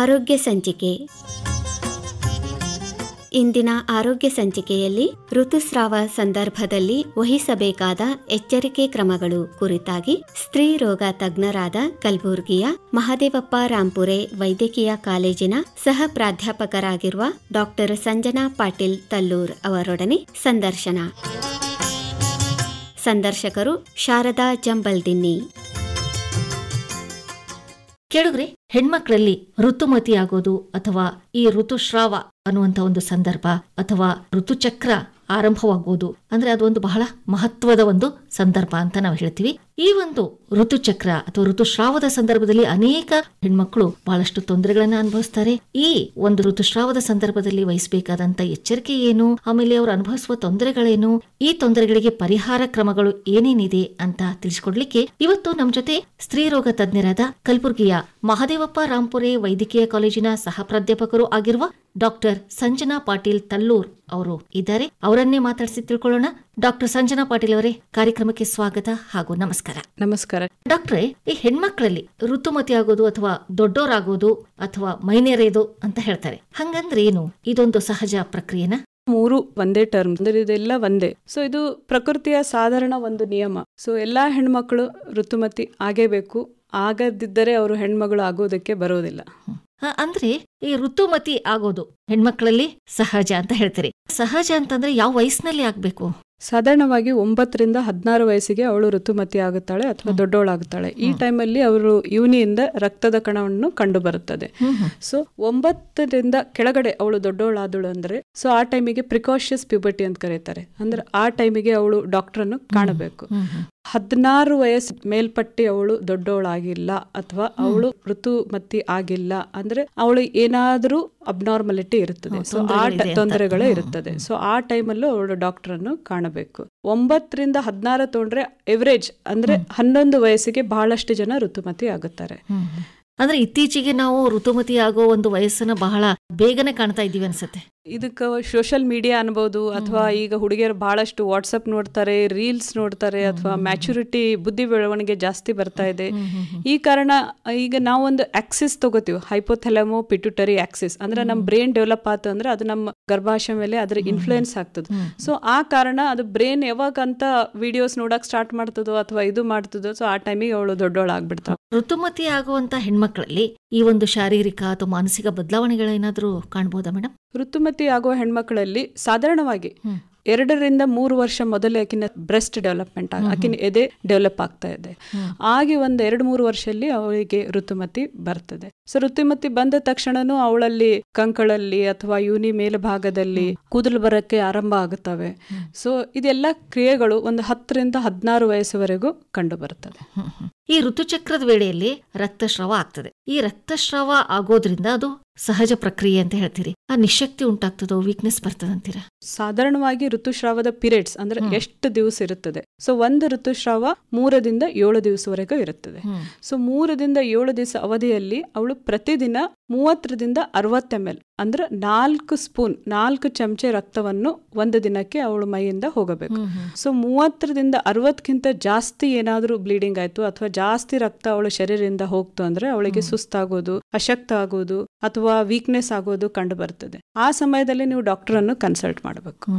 ಆರೋಗ್ಯ ಸಂಚಿಕೆ ಇಂದಿನ ಆರೋಗ್ಯ ಸಂಚಿಕೆಯಲ್ಲಿ ಋತುಸ್ರಾವ ಸಂದರ್ಭದಲ್ಲಿ ವಹಿಸಬೇಕಾದ ಎಚ್ಚರಿಕೆ ಕ್ರಮಗಳು ಕುರಿತಾಗಿ ಸ್ತ್ರೀ ರೋಗ ತಜ್ಞರಾದ ಕಲಬುರ್ಗಿಯ ಮಹದೇವಪ್ಪ ರಾಂಪುರೆ ವೈದ್ಯಕೀಯ ಕಾಲೇಜಿನ ಸಹ ಪ್ರಾಧ್ಯಾಪಕರಾಗಿರುವ ಡಾಕ್ಟರ್ ಸಂಜನಾ ಪಾಟೀಲ್ ತಲ್ಲೂರ್ ಅವರೊಡನೆ ಸಂದರ್ಶನ ಸಂದರ್ಶಕರು ಶಾರದಾ ಜಂಬಲ್ದಿನ್ನಿ ಕೇಳುಗ್ರಿ ಹೆಣ್ಮಕ್ಳಲ್ಲಿ ಆಗೋದು ಅಥವಾ ಈ ಋತುಶ್ರಾವ ಅನ್ನುವಂಥ ಒಂದು ಸಂದರ್ಭ ಅಥವಾ ಋತುಚಕ್ರ ಆರಂಭವಾಗುವುದು ಅಂದ್ರೆ ಅದೊಂದು ಬಹಳ ಮಹತ್ವದ ಒಂದು ಸಂದರ್ಭ ಅಂತ ನಾವು ಹೇಳ್ತೀವಿ ಈ ಒಂದು ಋತುಚಕ್ರ ಅಥವಾ ಋತುಶ್ರಾವದ ಸಂದರ್ಭದಲ್ಲಿ ಅನೇಕ ಹೆಣ್ಮಕ್ಳು ಬಹಳಷ್ಟು ತೊಂದರೆಗಳನ್ನ ಅನುಭವಿಸ್ತಾರೆ ಈ ಒಂದು ಋತುಶ್ರಾವದ ಸಂದರ್ಭದಲ್ಲಿ ವಹಿಸಬೇಕಾದಂತ ಎಚ್ಚರಿಕೆ ಏನು ಆಮೇಲೆ ಅವರು ಅನುಭವಿಸುವ ತೊಂದರೆಗಳೇನು ಈ ತೊಂದರೆಗಳಿಗೆ ಪರಿಹಾರ ಕ್ರಮಗಳು ಏನೇನಿದೆ ಅಂತ ತಿಳಿಸಿಕೊಡ್ಲಿಕ್ಕೆ ಇವತ್ತು ನಮ್ಮ ಜೊತೆ ಸ್ತ್ರೀ ರೋಗ ತಜ್ಞರಾದ ಕಲಬುರ್ಗಿಯ ಮಹದೇವಪ್ಪ ರಾಂಪುರೆ ವೈದ್ಯಕೀಯ ಕಾಲೇಜಿನ ಸಹ ಪ್ರಾಧ್ಯಾಪಕರು ಆಗಿರುವ ಡಾಕ್ಟರ್ ಸಂಜನಾ ಪಾಟೀಲ್ ತಲ್ಲೂರ್ ಅವರು ಇದ್ದಾರೆ ಅವರನ್ನೇ ಮಾತಾಡಿಸಿ ತಿಳ್ಕೊಳ್ಳೋಣ ಡಾಕ್ಟರ್ ಸಂಜನಾ ಪಾಟೀಲ್ ಅವರೇ ಕಾರ್ಯಕ್ರಮಕ್ಕೆ ಸ್ವಾಗತ ಹಾಗೂ ನಮಸ್ಕಾರ ನಮಸ್ಕಾರ ನಮಸ್ಕಾರ ಡಾಕ್ಟ್ರೆ ಈ ಹೆಣ್ಮಕ್ಳಲ್ಲಿ ಋತುಮತಿ ಆಗೋದು ಅಥವಾ ದೊಡ್ಡೋರಾಗೋದು ಅಥವಾ ಮೈನೇರೇದು ಅಂತ ಹೇಳ್ತಾರೆ ಹಂಗಂದ್ರೆ ಏನು ಇದೊಂದು ಸಹಜ ಪ್ರಕ್ರಿಯೆನಾ ಮೂರು ಒಂದೇ ಟರ್ಮ್ ಅಂದ್ರೆ ಇದೆಲ್ಲ ಒಂದೇ ಸೊ ಇದು ಪ್ರಕೃತಿಯ ಸಾಧಾರಣ ಒಂದು ನಿಯಮ ಸೊ ಎಲ್ಲಾ ಹೆಣ್ಮಕ್ಳು ಋತುಮತಿ ಆಗೇಬೇಕು ಆಗದಿದ್ದರೆ ಅವರು ಹೆಣ್ಮಗಳು ಆಗೋದಕ್ಕೆ ಬರೋದಿಲ್ಲ ಅಂದ್ರೆ ಈ ಋತುಮತಿ ಆಗೋದು ಹೆಣ್ಮಕ್ಳಲ್ಲಿ ಸಹಜ ಅಂತ ಹೇಳ್ತಾರೆ ಸಹಜ ಅಂತಂದ್ರೆ ಯಾವ ವಯಸ್ಸಿನಲ್ಲಿ ಆಗ್ಬೇಕು ಸಾಧಾರಣವಾಗಿ ಒಂಬತ್ತರಿಂದ ಹದಿನಾರು ವಯಸ್ಸಿಗೆ ಅವಳು ಋತುಮತಿ ಆಗುತ್ತಾಳೆ ಅಥವಾ ದೊಡ್ಡವಳಾಗುತ್ತಾಳೆ ಈ ಟೈಮಲ್ಲಿ ಅವಳು ಯೂನಿಯಿಂದ ರಕ್ತದ ಕಣವನ್ನು ಕಂಡು ಬರುತ್ತದೆ ಸೊ ಒಂಬತ್ತರಿಂದ ಕೆಳಗಡೆ ಅವಳು ದೊಡ್ಡವಳಾದಳು ಅಂದರೆ ಸೊ ಆ ಟೈಮಿಗೆ ಪ್ರಿಕಾಷಿಯಸ್ ಪ್ಯೂಬರ್ಟಿ ಅಂತ ಕರೀತಾರೆ ಅಂದ್ರೆ ಆ ಟೈಮಿಗೆ ಅವಳು ಡಾಕ್ಟರ್ ಅನ್ನು ಕಾಣಬೇಕು ಹದಿನಾರು ವಯಸ್ಸು ಮೇಲ್ಪಟ್ಟಿ ಅವಳು ದೊಡ್ಡವಳಾಗಿಲ್ಲ ಅಥವಾ ಅವಳು ಋತುಮತಿ ಆಗಿಲ್ಲ ಅಂದ್ರೆ ಅವಳು ಏನಾದ್ರೂ ಅಬ್ನಾರ್ಮಲಿಟಿ ಇರುತ್ತದೆ ಸೊ ಆ ತೊಂದರೆಗಳೇ ಇರುತ್ತದೆ ಸೊ ಆ ಟೈಮಲ್ಲೂ ಅವಳು ಡಾಕ್ಟರ್ ಅನ್ನು ಕಾಣಬೇಕು ಒಂಬತ್ತರಿಂದ ಹದಿನಾರು ತೊಗೊಂಡ್ರೆ ಎವರೇಜ್ ಅಂದ್ರೆ ಹನ್ನೊಂದು ವಯಸ್ಸಿಗೆ ಬಹಳಷ್ಟು ಜನ ಋತುಮತಿ ಆಗುತ್ತಾರೆ ಅಂದ್ರೆ ಇತ್ತೀಚೆಗೆ ನಾವು ಋತುಮತಿ ಆಗೋ ಒಂದು ವಯಸ್ಸನ್ನ ಬಹಳ ಬೇಗನೆ ಕಾಣ್ತಾ ಇದೀವಿ ಅನ್ಸುತ್ತೆ ಇದಕ್ಕೆ ಸೋಷಲ್ ಮೀಡಿಯಾ ಅನ್ಬೋದು ಅಥವಾ ಈಗ ಹುಡುಗಿಯರು ಬಹಳಷ್ಟು ವಾಟ್ಸಪ್ ನೋಡ್ತಾರೆ ರೀಲ್ಸ್ ನೋಡ್ತಾರೆ ಅಥವಾ ಮ್ಯಾಚುರಿಟಿ ಬುದ್ಧಿ ಬೆಳವಣಿಗೆ ಜಾಸ್ತಿ ಬರ್ತಾ ಇದೆ ಈ ಕಾರಣ ಈಗ ನಾವೊಂದು ಆಕ್ಸಿಸ್ ತಗೋತೀವಿ ಹೈಪೋಥೆಲಮೋ ಪಿಟ್ಯುಟರಿ ಆಕ್ಸಿಸ್ ಅಂದ್ರೆ ನಮ್ಮ ಬ್ರೈನ್ ಡೆವಲಪ್ ಆಯ್ತು ಅಂದ್ರೆ ಅದು ನಮ್ಮ ಗರ್ಭಾಶಯ ಮೇಲೆ ಅದ್ರ ಇನ್ಫ್ಲೂಯೆನ್ಸ್ ಆಗ್ತದೆ ಸೊ ಆ ಕಾರಣ ಅದು ಬ್ರೈನ್ ಯಾವಾಗ ಅಂತ ವಿಡಿಯೋಸ್ ನೋಡಕ್ ಸ್ಟಾರ್ಟ್ ಮಾಡ್ತದೋ ಅಥವಾ ಇದು ಮಾಡ್ತದೋ ಸೊ ಆ ಟೈಮಿಗೆ ಅವಳು ಆಗ್ಬಿಡ್ತಾವ ಋತುಮತಿ ಆಗುವಂತ ಹೆಣ್ಮಕ್ಳಲ್ಲಿ ಈ ಒಂದು ಶಾರೀರಿಕ ಅಥವಾ ಮಾನಸಿಕ ಬದಲಾವಣೆಗಳೇನಾದ್ರೂ ಕಾಣ್ಬೋದಾ ಮೇಡಮ್ ಋತುಮತಿ ಆಗುವ ಹೆಣ್ಮಕ್ಳಲ್ಲಿ ಸಾಧಾರಣವಾಗಿ ಎರಡರಿಂದ ಮೂರು ವರ್ಷ ಮೊದಲೇ ಆಕಿನ ಬ್ರೆಸ್ಟ್ ಡೆವಲಪ್ಮೆಂಟ್ ಆಕಿನ ಎದೆ ಡೆವಲಪ್ ಆಗ್ತಾ ಇದೆ ಹಾಗೆ ಒಂದು ಎರಡು ಮೂರು ವರ್ಷದಲ್ಲಿ ಅವಳಿಗೆ ಋತುಮತಿ ಬರ್ತದೆ ಸೊ ಋತುಮತಿ ಬಂದ ತಕ್ಷಣನೂ ಅವಳಲ್ಲಿ ಕಂಕಳಲ್ಲಿ ಅಥವಾ ಯೂನಿ ಮೇಲ್ಭಾಗದಲ್ಲಿ ಕೂದಲು ಬರಕ್ಕೆ ಆರಂಭ ಆಗುತ್ತವೆ ಸೊ ಇದೆಲ್ಲ ಕ್ರಿಯೆಗಳು ಒಂದು ಹತ್ತರಿಂದ ಹದಿನಾರು ವಯಸ್ಸುವರೆಗೂ ಕಂಡು ಬರ್ತದೆ ಈ ಋತುಚಕ್ರದ ವೇಳೆಯಲ್ಲಿ ರಕ್ತಸ್ರಾವ ಆಗ್ತದೆ ಈ ರಕ್ತಸ್ರಾವ ಆಗೋದ್ರಿಂದ ಅದು ಸಹಜ ಪ್ರಕ್ರಿಯೆ ಅಂತ ಹೇಳ್ತೀರಿ ಆ ನಿಶಕ್ತಿ ಉಂಟಾಗ್ತದೋ ವೀಕ್ನೆಸ್ ಅಂತೀರಾ ಸಾಧಾರಣವಾಗಿ ಋತುಸ್ರಾವದ ಪೀರಿಯಡ್ಸ್ ಅಂದ್ರೆ ಎಷ್ಟು ದಿವಸ ಇರುತ್ತದೆ ಸೊ ಒಂದು ಋತುಸ್ರಾವ ಮೂರರಿಂದ ಏಳು ದಿವಸವರೆಗೂ ಇರುತ್ತದೆ ಸೊ ಮೂರರಿಂದ ಏಳು ದಿವಸ ಅವಧಿಯಲ್ಲಿ ಅವಳು ಪ್ರತಿದಿನ ಮೂವತ್ತರಿಂದ ಅರವತ್ ಎಮ್ ಎಲ್ ಅಂದ್ರೆ ನಾಲ್ಕು ಸ್ಪೂನ್ ನಾಲ್ಕು ಚಮಚೆ ರಕ್ತವನ್ನು ಒಂದು ದಿನಕ್ಕೆ ಅವಳು ಮೈಯಿಂದ ಹೋಗಬೇಕು ಸೊ ಮೂವತ್ತರಿಂದ ಅರವತ್ತಕ್ಕಿಂತ ಜಾಸ್ತಿ ಏನಾದರೂ ಬ್ಲೀಡಿಂಗ್ ಆಯ್ತು ಅಥವಾ ಜಾಸ್ತಿ ರಕ್ತ ಅವಳ ಶರೀರದಿಂದ ಹೋಗ್ತು ಅಂದ್ರೆ ಅವಳಿಗೆ ಸುಸ್ತಾಗೋದು ಅಶಕ್ತ ಆಗೋದು ಅಥವಾ ವೀಕ್ನೆಸ್ ಆಗೋದು ಕಂಡು ಬರ್ತದೆ ಆ ಸಮಯದಲ್ಲಿ ನೀವು ಡಾಕ್ಟರ್ ಅನ್ನು ಕನ್ಸಲ್ಟ್ ಮಾಡಬೇಕು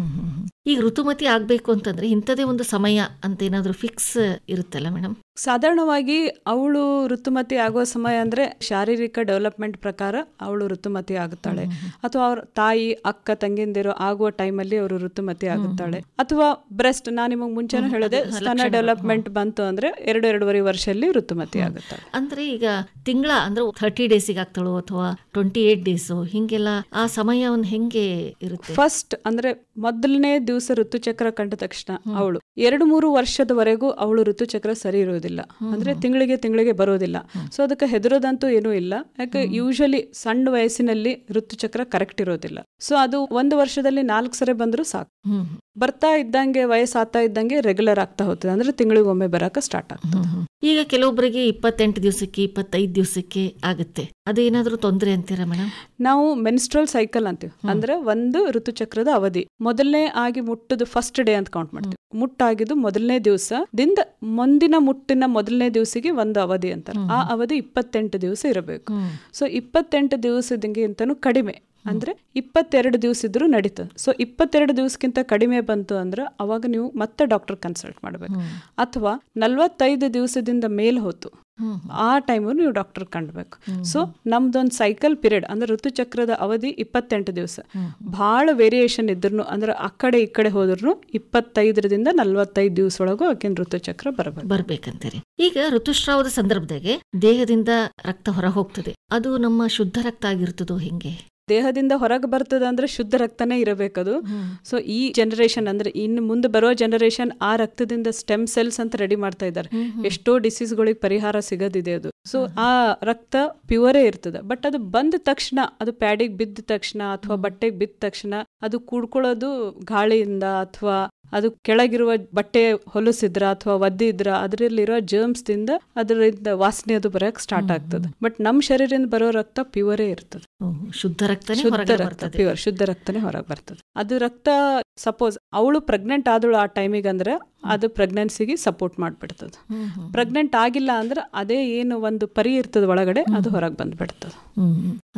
ಈಗ ಋತುಮತಿ ಆಗಬೇಕು ಅಂತಂದ್ರೆ ಇಂಥದೇ ಒಂದು ಸಮಯ ಅಂತ ಏನಾದರೂ ಫಿಕ್ಸ್ ಇರುತ್ತಲ್ಲ ಮೇಡಮ್ ಸಾಧಾರಣವಾಗಿ ಅವಳು ಋತುಮತಿ ಆಗುವ ಸಮಯ ಅಂದರೆ ಶಾರೀರಿಕ ಡೆವಲಪ್ಮೆಂಟ್ ಪ್ರಕಾರ ಅವಳು ಋತುಮತಿ ಆಗುತ್ತಾಳೆ ಅಥವಾ ಅವ್ರ ತಾಯಿ ಅಕ್ಕ ತಂಗಿಂದಿರೋ ಆಗುವ ಟೈಮಲ್ಲಿ ಅವರು ಋತುಮತಿ ಆಗುತ್ತಾಳೆ ಅಥವಾ ಬ್ರೆಸ್ಟ್ ನಾನು ನಿಮಗೆ ಮುಂಚೆನೂ ಹೇಳಿದೆ ಸ್ತನ ಡೆವಲಪ್ಮೆಂಟ್ ಬಂತು ಅಂದರೆ ಎರಡು ಎರಡೂವರೆ ವರ್ಷದಲ್ಲಿ ಋತುಮತಿ ಆಗುತ್ತೆ ಅಂದರೆ ಈಗ ತಿಂಗಳ ಅಂದರೆ ಥರ್ಟಿ ಡೇಸಿಗೆ ಆಗ್ತಾಳು ಅಥವಾ ಟ್ವೆಂಟಿ ಏಟ್ ಡೇಸ್ ಹಿಂಗೆಲ್ಲ ಆ ಸಮಯ ಹೆಂಗೆ ಇರುತ್ತೆ ಫಸ್ಟ್ ಅಂದರೆ ಮೊದಲನೇ ದಿವಸ ಋತುಚಕ್ರ ಕಂಡ ತಕ್ಷಣ ಅವಳು ಎರಡು ಮೂರು ವರ್ಷದವರೆಗೂ ಅವಳು ಋತುಚಕ್ರ ಸರಿ ಇರೋದು ಬರೋದಿಲ್ಲ ಅಂದರೆ ತಿಂಗಳಿಗೆ ತಿಂಗಳಿಗೆ ಬರೋದಿಲ್ಲ ಸೊ ಅದಕ್ಕೆ ಹೆದರೋದಂತೂ ಏನೂ ಇಲ್ಲ ಯಾಕೆ ಯೂಶಲಿ ಸಣ್ಣ ವಯಸ್ಸಿನಲ್ಲಿ ಋತುಚಕ್ರ ಕರೆಕ್ಟ್ ಇರೋದಿಲ್ಲ ಸೊ ಅದು ಒಂದು ವರ್ಷದಲ್ಲಿ ನಾಲ್ಕು ಸರಿ ಬಂದರೂ ಸಾಕು ಬರ್ತಾ ಇದ್ದಂಗೆ ವಯಸ್ಸಾಗ್ತಾ ಇದ್ದಂಗೆ ರೆಗ್ಯುಲರ್ ಆಗ್ತಾ ಹೋಗ್ತದೆ ಅಂದ್ರೆ ಒಮ್ಮೆ ಬರಾಕ ಸ್ಟಾರ್ಟ್ ಆಗ್ತದೆ ಈಗ ಕೆಲವೊಬ್ಬರಿಗೆ ಇಪ್ಪತ್ತೆಂಟು ದಿವಸಕ್ಕೆ ಇಪ್ಪತ್ತೈದು ದಿವಸಕ್ಕೆ ಆಗುತ್ತೆ ಅದು ಏನಾದರೂ ತೊಂದರೆ ಅಂತೀರಾ ಮೇಡಮ್ ನಾವು ಮೆನ್ಸ್ಟ್ರಲ್ ಸೈಕಲ್ ಅಂತೀವಿ ಅಂದ್ರೆ ಒಂದು ಋತುಚಕ್ರದ ಅವಧಿ ಮೊದಲನೇ ಆಗಿ ಮುಟ್ಟದ ಫಸ್ಟ್ ಡೇ ಅಂತ ಕೌಂಟ್ ಮಾಡ್ತೀವಿ ಮುಟ್ಟಾಗಿದ್ದು ಮೊದಲನೇ ದಿವಸ ದಿಂದ ಮುಂದಿನ ಮುಟ್ಟಿನ ಮೊದಲನೇ ದಿವಸಿಗೆ ಒಂದು ಅವಧಿ ಅಂತಾರೆ ಆ ಅವಧಿ ಇಪ್ಪತ್ತೆಂಟು ದಿವಸ ಇರಬೇಕು ಸೊ ಇಪ್ಪತ್ತೆಂಟು ದಿವಸದಿಂಗಿಂತನೂ ಕಡಿಮೆ ಅಂದ್ರೆ ಇಪ್ಪತ್ತೆರಡು ದಿವಸ ಇದ್ರೂ ನಡೀತದೆ ಸೊ ಇಪ್ಪತ್ತೆರಡು ದಿವಸಕ್ಕಿಂತ ಕಡಿಮೆ ಬಂತು ಅಂದ್ರೆ ಅವಾಗ ನೀವು ಮತ್ತೆ ಡಾಕ್ಟರ್ ಕನ್ಸಲ್ಟ್ ಮಾಡಬೇಕು ಅಥವಾ ನಲ್ವತ್ತೈದು ದಿವಸದಿಂದ ಮೇಲ್ ಹೋತು ಆ ಟೈಮು ನೀವು ಡಾಕ್ಟರ್ ಕಂಡಬೇಕು ಸೊ ನಮ್ದೊಂದು ಸೈಕಲ್ ಪೀರಿಯಡ್ ಅಂದ್ರೆ ಋತುಚಕ್ರದ ಅವಧಿ ಇಪ್ಪತ್ತೆಂಟು ದಿವಸ ಬಹಳ ವೇರಿಯೇಷನ್ ಇದ್ರೂ ಅಂದ್ರೆ ಆ ಕಡೆ ಈ ಕಡೆ ಹೋದ್ರೂ ಇಪ್ಪತ್ತೈದರಿಂದ ನಲ್ವತ್ತೈದು ದಿವಸ ಒಳಗೂ ಆಕಿನ ಋತುಚಕ್ರ ಬರಬೇಕು ಬರ್ಬೇಕಂತೀರಿ ಈಗ ಋತುಸ್ರಾವದ ಸಂದರ್ಭದಾಗೆ ದೇಹದಿಂದ ರಕ್ತ ಹೊರ ಹೋಗ್ತದೆ ಅದು ನಮ್ಮ ಶುದ್ಧ ರಕ್ತ ಆಗಿರ್ತದೋ ಹೆಂಗೆ ದೇಹದಿಂದ ಹೊರಗೆ ಅಂದ್ರೆ ಶುದ್ಧ ರಕ್ತನೇ ಇರಬೇಕದು ಸೊ ಈ ಜನರೇಷನ್ ಅಂದ್ರೆ ಇನ್ನು ಮುಂದೆ ಬರೋ ಜನರೇಷನ್ ಆ ರಕ್ತದಿಂದ ಸ್ಟೆಮ್ ಸೆಲ್ಸ್ ಅಂತ ರೆಡಿ ಮಾಡ್ತಾ ಇದ್ದಾರೆ ಎಷ್ಟೋ ಡಿಸೀಸ್ಗಳಿಗೆ ಪರಿಹಾರ ಸಿಗದಿದೆ ಅದು ಸೊ ಆ ರಕ್ತ ಪ್ಯೂರೇ ಇರ್ತದೆ ಬಟ್ ಅದು ಬಂದ ತಕ್ಷಣ ಅದು ಪ್ಯಾಡಿಗೆ ಬಿದ್ದ ತಕ್ಷಣ ಅಥವಾ ಬಟ್ಟೆಗೆ ಬಿದ್ದ ತಕ್ಷಣ ಅದು ಕೂಡ್ಕೊಳ್ಳೋದು ಗಾಳಿಯಿಂದ ಅಥವಾ ಅದು ಕೆಳಗಿರುವ ಬಟ್ಟೆ ಹೊಲಿಸಿದ್ರ ಅಥವಾ ಒದ್ದಿದ್ರ ಅದರಲ್ಲಿರೋ ಜರ್ಮ್ಸ್ದಿಂದ ಅದರಿಂದ ವಾಸನೆ ಅದು ಬರಕ್ ಸ್ಟಾರ್ಟ್ ಆಗ್ತದೆ ಬಟ್ ನಮ್ಮ ಶರೀರದಿಂದ ಬರೋ ರಕ್ತ ಪ್ಯೂರೇ ಇರ್ತದೆ ಶುದ್ಧ ರಕ್ತ ಶುದ್ಧ ರಕ್ತ ಪ್ಯೂರ್ ಶುದ್ಧ ರಕ್ತನೇ ಹೊರಗೆ ಬರ್ತದೆ ಅದು ರಕ್ತ ಸಪೋಸ್ ಅವಳು ಪ್ರೆಗ್ನೆಂಟ್ ಆದಳು ಆ ಟೈಮಿಗೆ ಅಂದ್ರೆ ಅದು ಪ್ರೆಗ್ನೆನ್ಸಿಗೆ ಸಪೋರ್ಟ್ ಮಾಡಿಬಿಡ್ತದೆ ಪ್ರೆಗ್ನೆಂಟ್ ಆಗಿಲ್ಲ ಅಂದ್ರೆ ಅದೇ ಏನು ಒಂದು ಪರಿ ಇರ್ತದೆ ಒಳಗಡೆ ಅದು ಹೊರಗೆ ಬಂದ್ಬಿಡ್ತದೆ